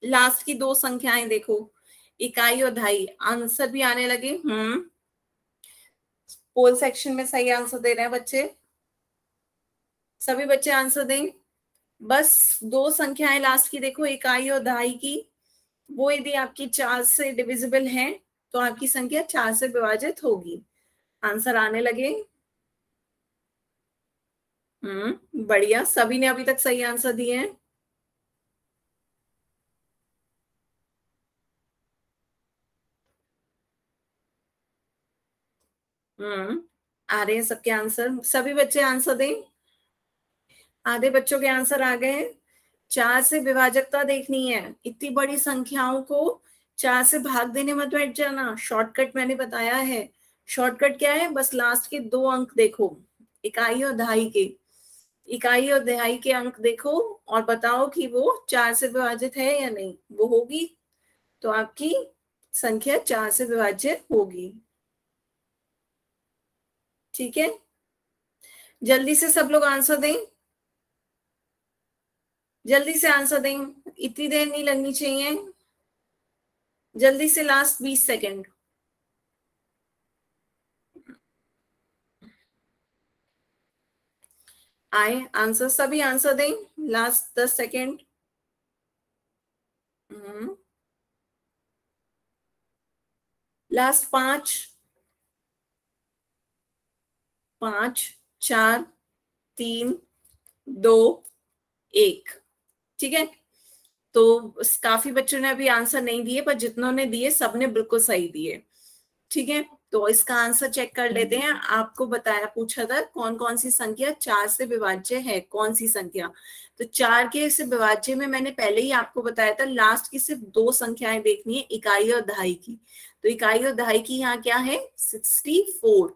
लास्ट की दो संख्याएं देखो इकाई और ढाई आंसर भी आने लगे हम्म पोल सेक्शन में सही आंसर दे रहे हैं बच्चे सभी बच्चे आंसर दें बस दो संख्याएं लास्ट की देखो इकाई और ढाई की वो यदि आपकी चार से डिविजिबल हैं तो आपकी संख्या चार से विभाजित होगी आंसर आने लगे हम्म बढ़िया सभी ने अभी तक सही आंसर दिए हैं हम्म आ रहे हैं सबके आंसर सभी बच्चे आंसर दें आधे बच्चों के आंसर आ गए चार से विभाजकता देखनी है इतनी बड़ी संख्याओं को चार से भाग देने मत बैठ जाना शॉर्टकट मैंने बताया है शॉर्टकट क्या है बस लास्ट के दो अंक देखो इकाई और दहाई के इकाई और दहाई के अंक देखो और बताओ कि वो चार से विभाजित है या नहीं वो होगी तो आपकी संख्या चार से विभाज्य होगी ठीक है जल्दी से सब लोग आंसर दें जल्दी से आंसर दें इतनी देर नहीं लगनी चाहिए जल्दी से लास्ट बीस सेकेंड आए आंसर सभी आंसर दें लास्ट दस सेकेंड लास्ट पांच पांच चार तीन दो एक ठीक है तो काफी बच्चों ने अभी आंसर नहीं दिए पर जितनों ने दिए सबने बिल्कुल सही दिए ठीक है तो इसका आंसर चेक कर हम्म। लेते हैं आपको बताया पूछा था कौन कौन सी संख्या चार से विभाज्य है कौन सी संख्या तो चार के से विभाज्य में मैंने पहले ही आपको बताया था लास्ट की सिर्फ दो संख्याएं देखनी है इकाई और दहाई की तो इकाई और दहाई की यहाँ क्या है सिक्सटी फोर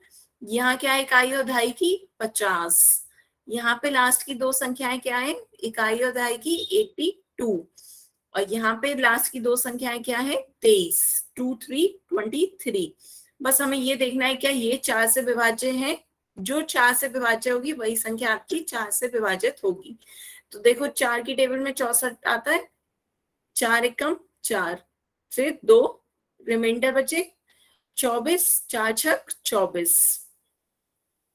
यहाँ क्या है इकाई और दहाई की पचास यहाँ पे लास्ट की दो संख्याएं क्या है इकाई और दहाई की एट्टी टू और यहाँ पे लास्ट की दो संख्याएं क्या है तेईस टू थ्री ट्वेंटी थ्री बस हमें ये देखना है क्या ये चार से विभाज्य है जो चार से विभाज्य होगी वही संख्या आपकी चार से विभाजित होगी तो देखो चार की टेबल में चौसठ आता है चार एकम चार फिर दो रिमाइंडर बचे चौबीस चार छक चौबीस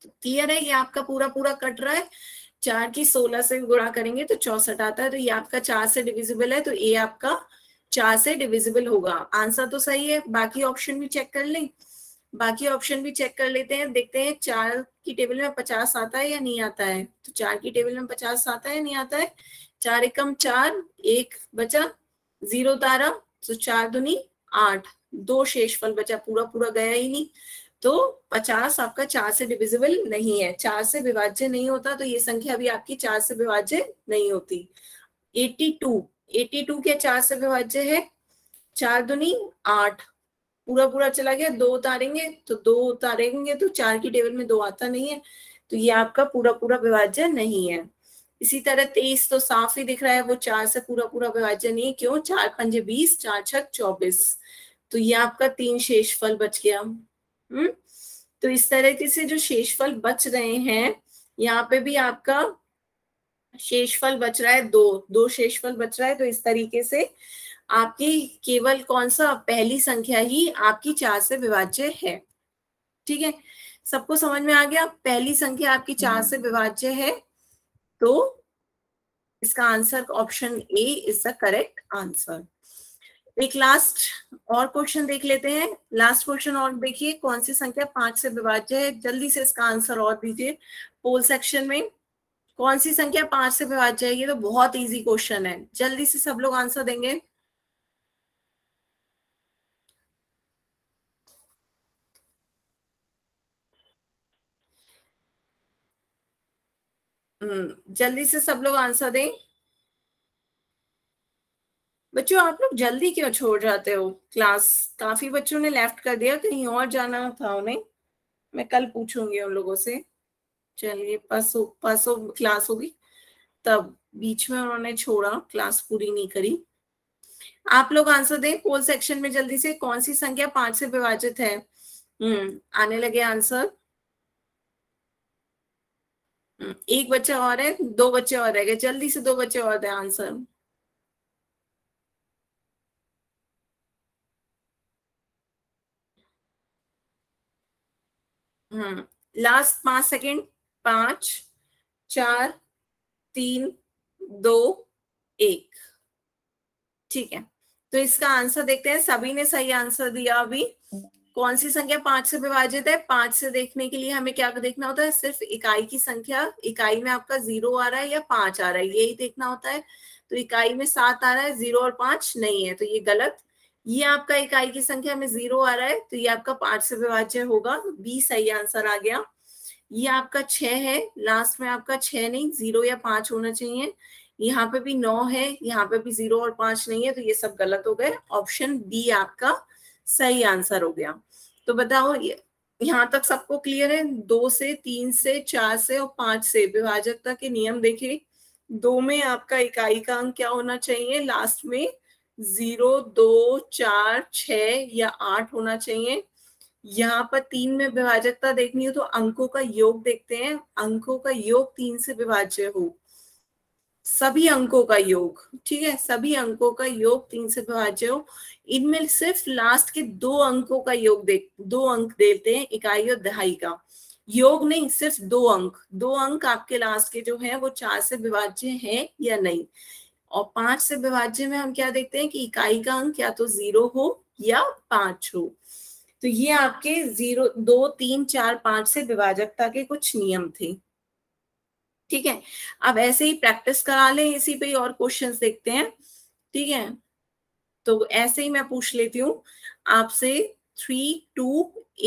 क्लियर तो है ये आपका पूरा पूरा कट रहा है चार की सोलह से गुणा करेंगे तो चौसठ आता है तो ये आपका चार से डिविजिबल है तो ए आपका चार से डिविजिबल होगा आंसर तो सही है बाकी ऑप्शन भी चेक कर लें बाकी ऑप्शन भी चेक कर लेते हैं देखते हैं चार की टेबल में पचास आता है या नहीं आता है तो चार की टेबल में पचास आता है नहीं आता है चार एकम चार एक बचा जीरो तारा तो चार दुनी आठ दो शेषफल बचा पूरा पूरा गया ही नहीं तो पचास आपका चार से डिविजिबल नहीं है चार से विभाज्य नहीं होता तो ये संख्या भी आपकी चार से विभाज्य नहीं होती एट्टी टू एटी टू क्या चार से विभाज्य है चार दुनी आठ पूरा पूरा चला गया दो उतारेंगे तो दो उतारेंगे तो चार की टेबल में दो आता नहीं है तो ये आपका पूरा पूरा विभाज्य नहीं है इसी तरह तेईस तो साफ ही दिख रहा है वो चार से पूरा पूरा विभाज्य नहीं है क्यों चार पंजे बीस चार छत चौबीस तो ये आपका तीन शेष फल बच गया हम्म तो इस तरीके से जो शेषफल बच रहे हैं यहाँ पे भी आपका शेषफल बच रहा है दो दो शेषफल बच रहा है तो इस तरीके से आपकी केवल कौन सा पहली संख्या ही आपकी चार से विभाज्य है ठीक है सबको समझ में आ गया पहली संख्या आपकी चार हम्म। से विभाज्य है तो इसका answer option A is the correct answer एक लास्ट और क्वेश्चन देख लेते हैं लास्ट क्वेश्चन और देखिए कौन सी संख्या पांच से विभाज्य है जल्दी से इसका आंसर और दीजिए पोल सेक्शन में कौन सी संख्या पांच से विभाज्य है ये तो बहुत इजी क्वेश्चन है जल्दी से सब लोग आंसर देंगे हम्म, जल्दी से सब लोग आंसर दें बच्चों आप लोग जल्दी क्यों छोड़ जाते हो क्लास काफी बच्चों ने लेफ्ट कर दिया कहीं और जाना था उन्हें मैं कल पूछूंगी उन लोगों से चलिए परसों परसों क्लास होगी तब बीच में उन्होंने छोड़ा क्लास पूरी नहीं करी आप लोग आंसर दें पोल सेक्शन में जल्दी से कौन सी संख्या पांच से विभाजित है हम्म आने लगे आंसर हम्म, एक बच्चा और है दो बच्चे और रह गए जल्दी से दो बच्चे और दें आंसर लास्ट हाँ, पांच सेकेंड पांच चार तीन दो एक ठीक है तो इसका आंसर देखते हैं सभी ने सही आंसर दिया अभी कौन सी संख्या पांच से विभाजित है पांच से देखने के लिए हमें क्या देखना होता है सिर्फ इकाई की संख्या इकाई में आपका जीरो आ रहा है या पांच आ रहा है यही देखना होता है तो इकाई में सात आ रहा है जीरो और पांच नहीं है तो ये गलत ये आपका इकाई की संख्या में जीरो आ रहा है तो ये आपका पांच से विभाज्य होगा तो बी सही आंसर आ गया ये आपका छ है लास्ट में आपका छ नहीं जीरो या पांच होना चाहिए यहाँ पे भी नौ है यहाँ पे भी जीरो और पांच नहीं है तो ये सब गलत हो गए ऑप्शन बी आपका सही आंसर हो गया तो बताओ ये यहाँ तक सबको क्लियर है दो से तीन से चार से और पांच से विभाजकता के नियम देखिए दो में आपका इकाई का अंक क्या होना चाहिए लास्ट में जीरो दो चार छ या आठ होना चाहिए यहाँ पर तीन में विभाजकता देखनी हो तो अंकों का योग देखते हैं अंकों का योग तीन से विभाज्य हो सभी अंकों का योग ठीक है सभी अंकों का योग तीन से विभाज्य हो इनमें सिर्फ लास्ट के दो अंकों का योग देख दो अंक देते हैं इकाई और दहाई का योग नहीं सिर्फ दो अंक दो अंक आपके लास्ट के जो है वो चार से विभाज्य है या नहीं और पांच से विभाज्य में हम क्या देखते हैं कि इकाई का अंक या तो जीरो हो या पांच हो तो ये आपके जीरो दो तीन चार पांच से विभाजकता के कुछ नियम थे ठीक है अब ऐसे ही प्रैक्टिस करा लें इसी पे और क्वेश्चंस देखते हैं ठीक है तो ऐसे ही मैं पूछ लेती हूँ आपसे थ्री टू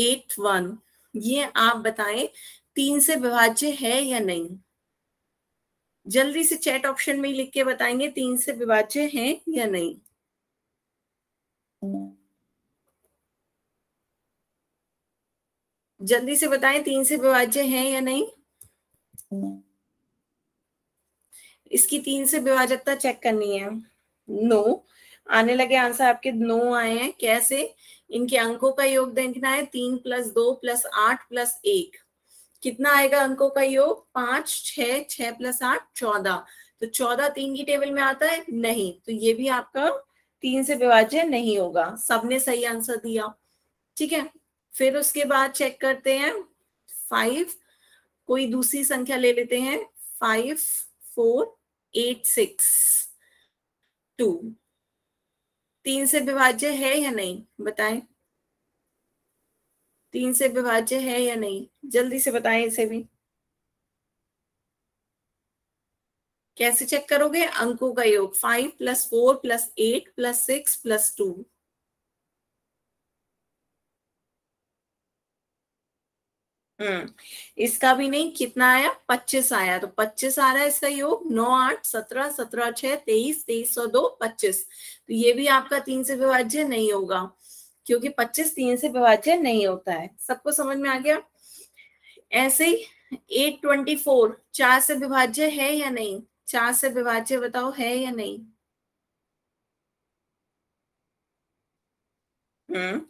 एट वन ये आप बताएं तीन से विभाज्य है या नहीं जल्दी से चैट ऑप्शन में लिख के बताएंगे तीन से विभाज्य हैं या नहीं जल्दी से बताएं तीन से विभाज्य हैं या नहीं इसकी तीन से विभाजकता चेक करनी है नो आने लगे आंसर आपके नो आए हैं कैसे इनके अंकों का योग देखना है तीन प्लस दो प्लस आठ प्लस एक कितना आएगा अंकों का योग पांच छ छ प्लस आठ चौदह तो चौदह तीन की टेबल में आता है नहीं तो ये भी आपका तीन से विभाज्य नहीं होगा सबने सही आंसर दिया ठीक है फिर उसके बाद चेक करते हैं फाइव कोई दूसरी संख्या ले लेते हैं five four eight six two तीन से विभाज्य है या नहीं बताएं तीन से विभाज्य है या नहीं जल्दी से बताएं इसे भी कैसे चेक करोगे अंकों का योग five plus four plus eight plus six plus two हम्म इसका भी नहीं कितना आया पच्चीस आया तो पच्चीस आ रहा है इसका योग नौ आठ सत्रह सत्रह छह तेईस तेईस सौ दो पच्चीस तो ये भी आपका तीन से विभाज्य नहीं होगा क्योंकि 25 तीन से विभाज्य नहीं होता है सबको समझ में आ गया ऐसे ही 824 चार से विभाज्य है या नहीं चार से विभाज्य बताओ है या नहीं हम्म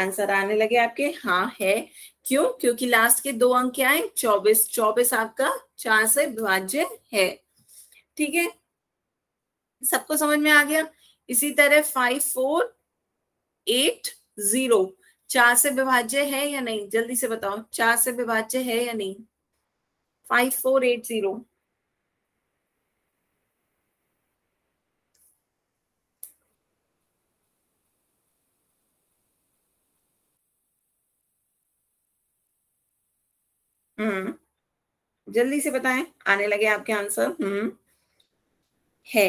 आंसर आने लगे आपके हाँ है क्यों क्योंकि लास्ट के दो अंक क्या है चौबीस चौबीस आपका चार से विभाज्य है ठीक है सबको समझ में आ गया इसी तरह फाइव फोर एट जीरो चार से विभाज्य है या नहीं जल्दी से बताओ चार से विभाज्य है या नहीं फाइव फोर एट जीरो हम्म जल्दी से बताएं आने लगे आपके आंसर हम्म है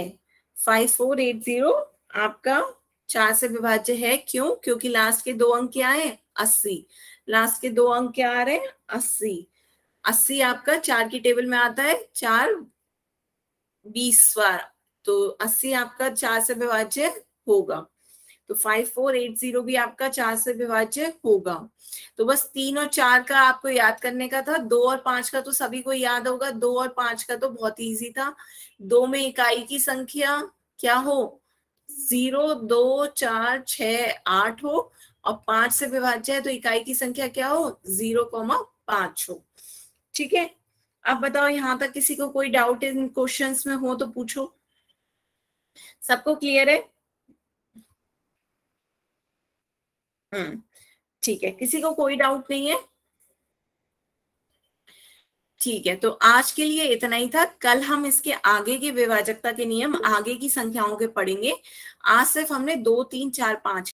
फाइव फोर एट जीरो आपका चार से विभाज्य है क्यों क्योंकि लास्ट के दो अंक क्या है अस्सी लास्ट के दो अंक क्या आ रहे हैं अस्सी अस्सी आपका चार की टेबल में आता है चार बीस बार तो अस्सी आपका चार से विभाज्य होगा तो फाइव फोर एट जीरो भी आपका चार से विभाज्य होगा तो बस तीन और चार का आपको याद करने का था दो और पांच का तो सभी को याद होगा दो और पांच का तो बहुत इजी था दो में इकाई की संख्या क्या हो जीरो दो चार छ आठ हो और पांच से विभाज्य है तो इकाई की संख्या क्या हो जीरो कॉमा पांच हो ठीक है अब बताओ यहां तक किसी को कोई डाउट इन क्वेश्चन में हो तो पूछो सबको क्लियर है हम्म ठीक है किसी को कोई डाउट नहीं है ठीक है तो आज के लिए इतना ही था कल हम इसके आगे के विभाजकता के नियम आगे की संख्याओं के पढ़ेंगे आज सिर्फ हमने दो तीन चार पांच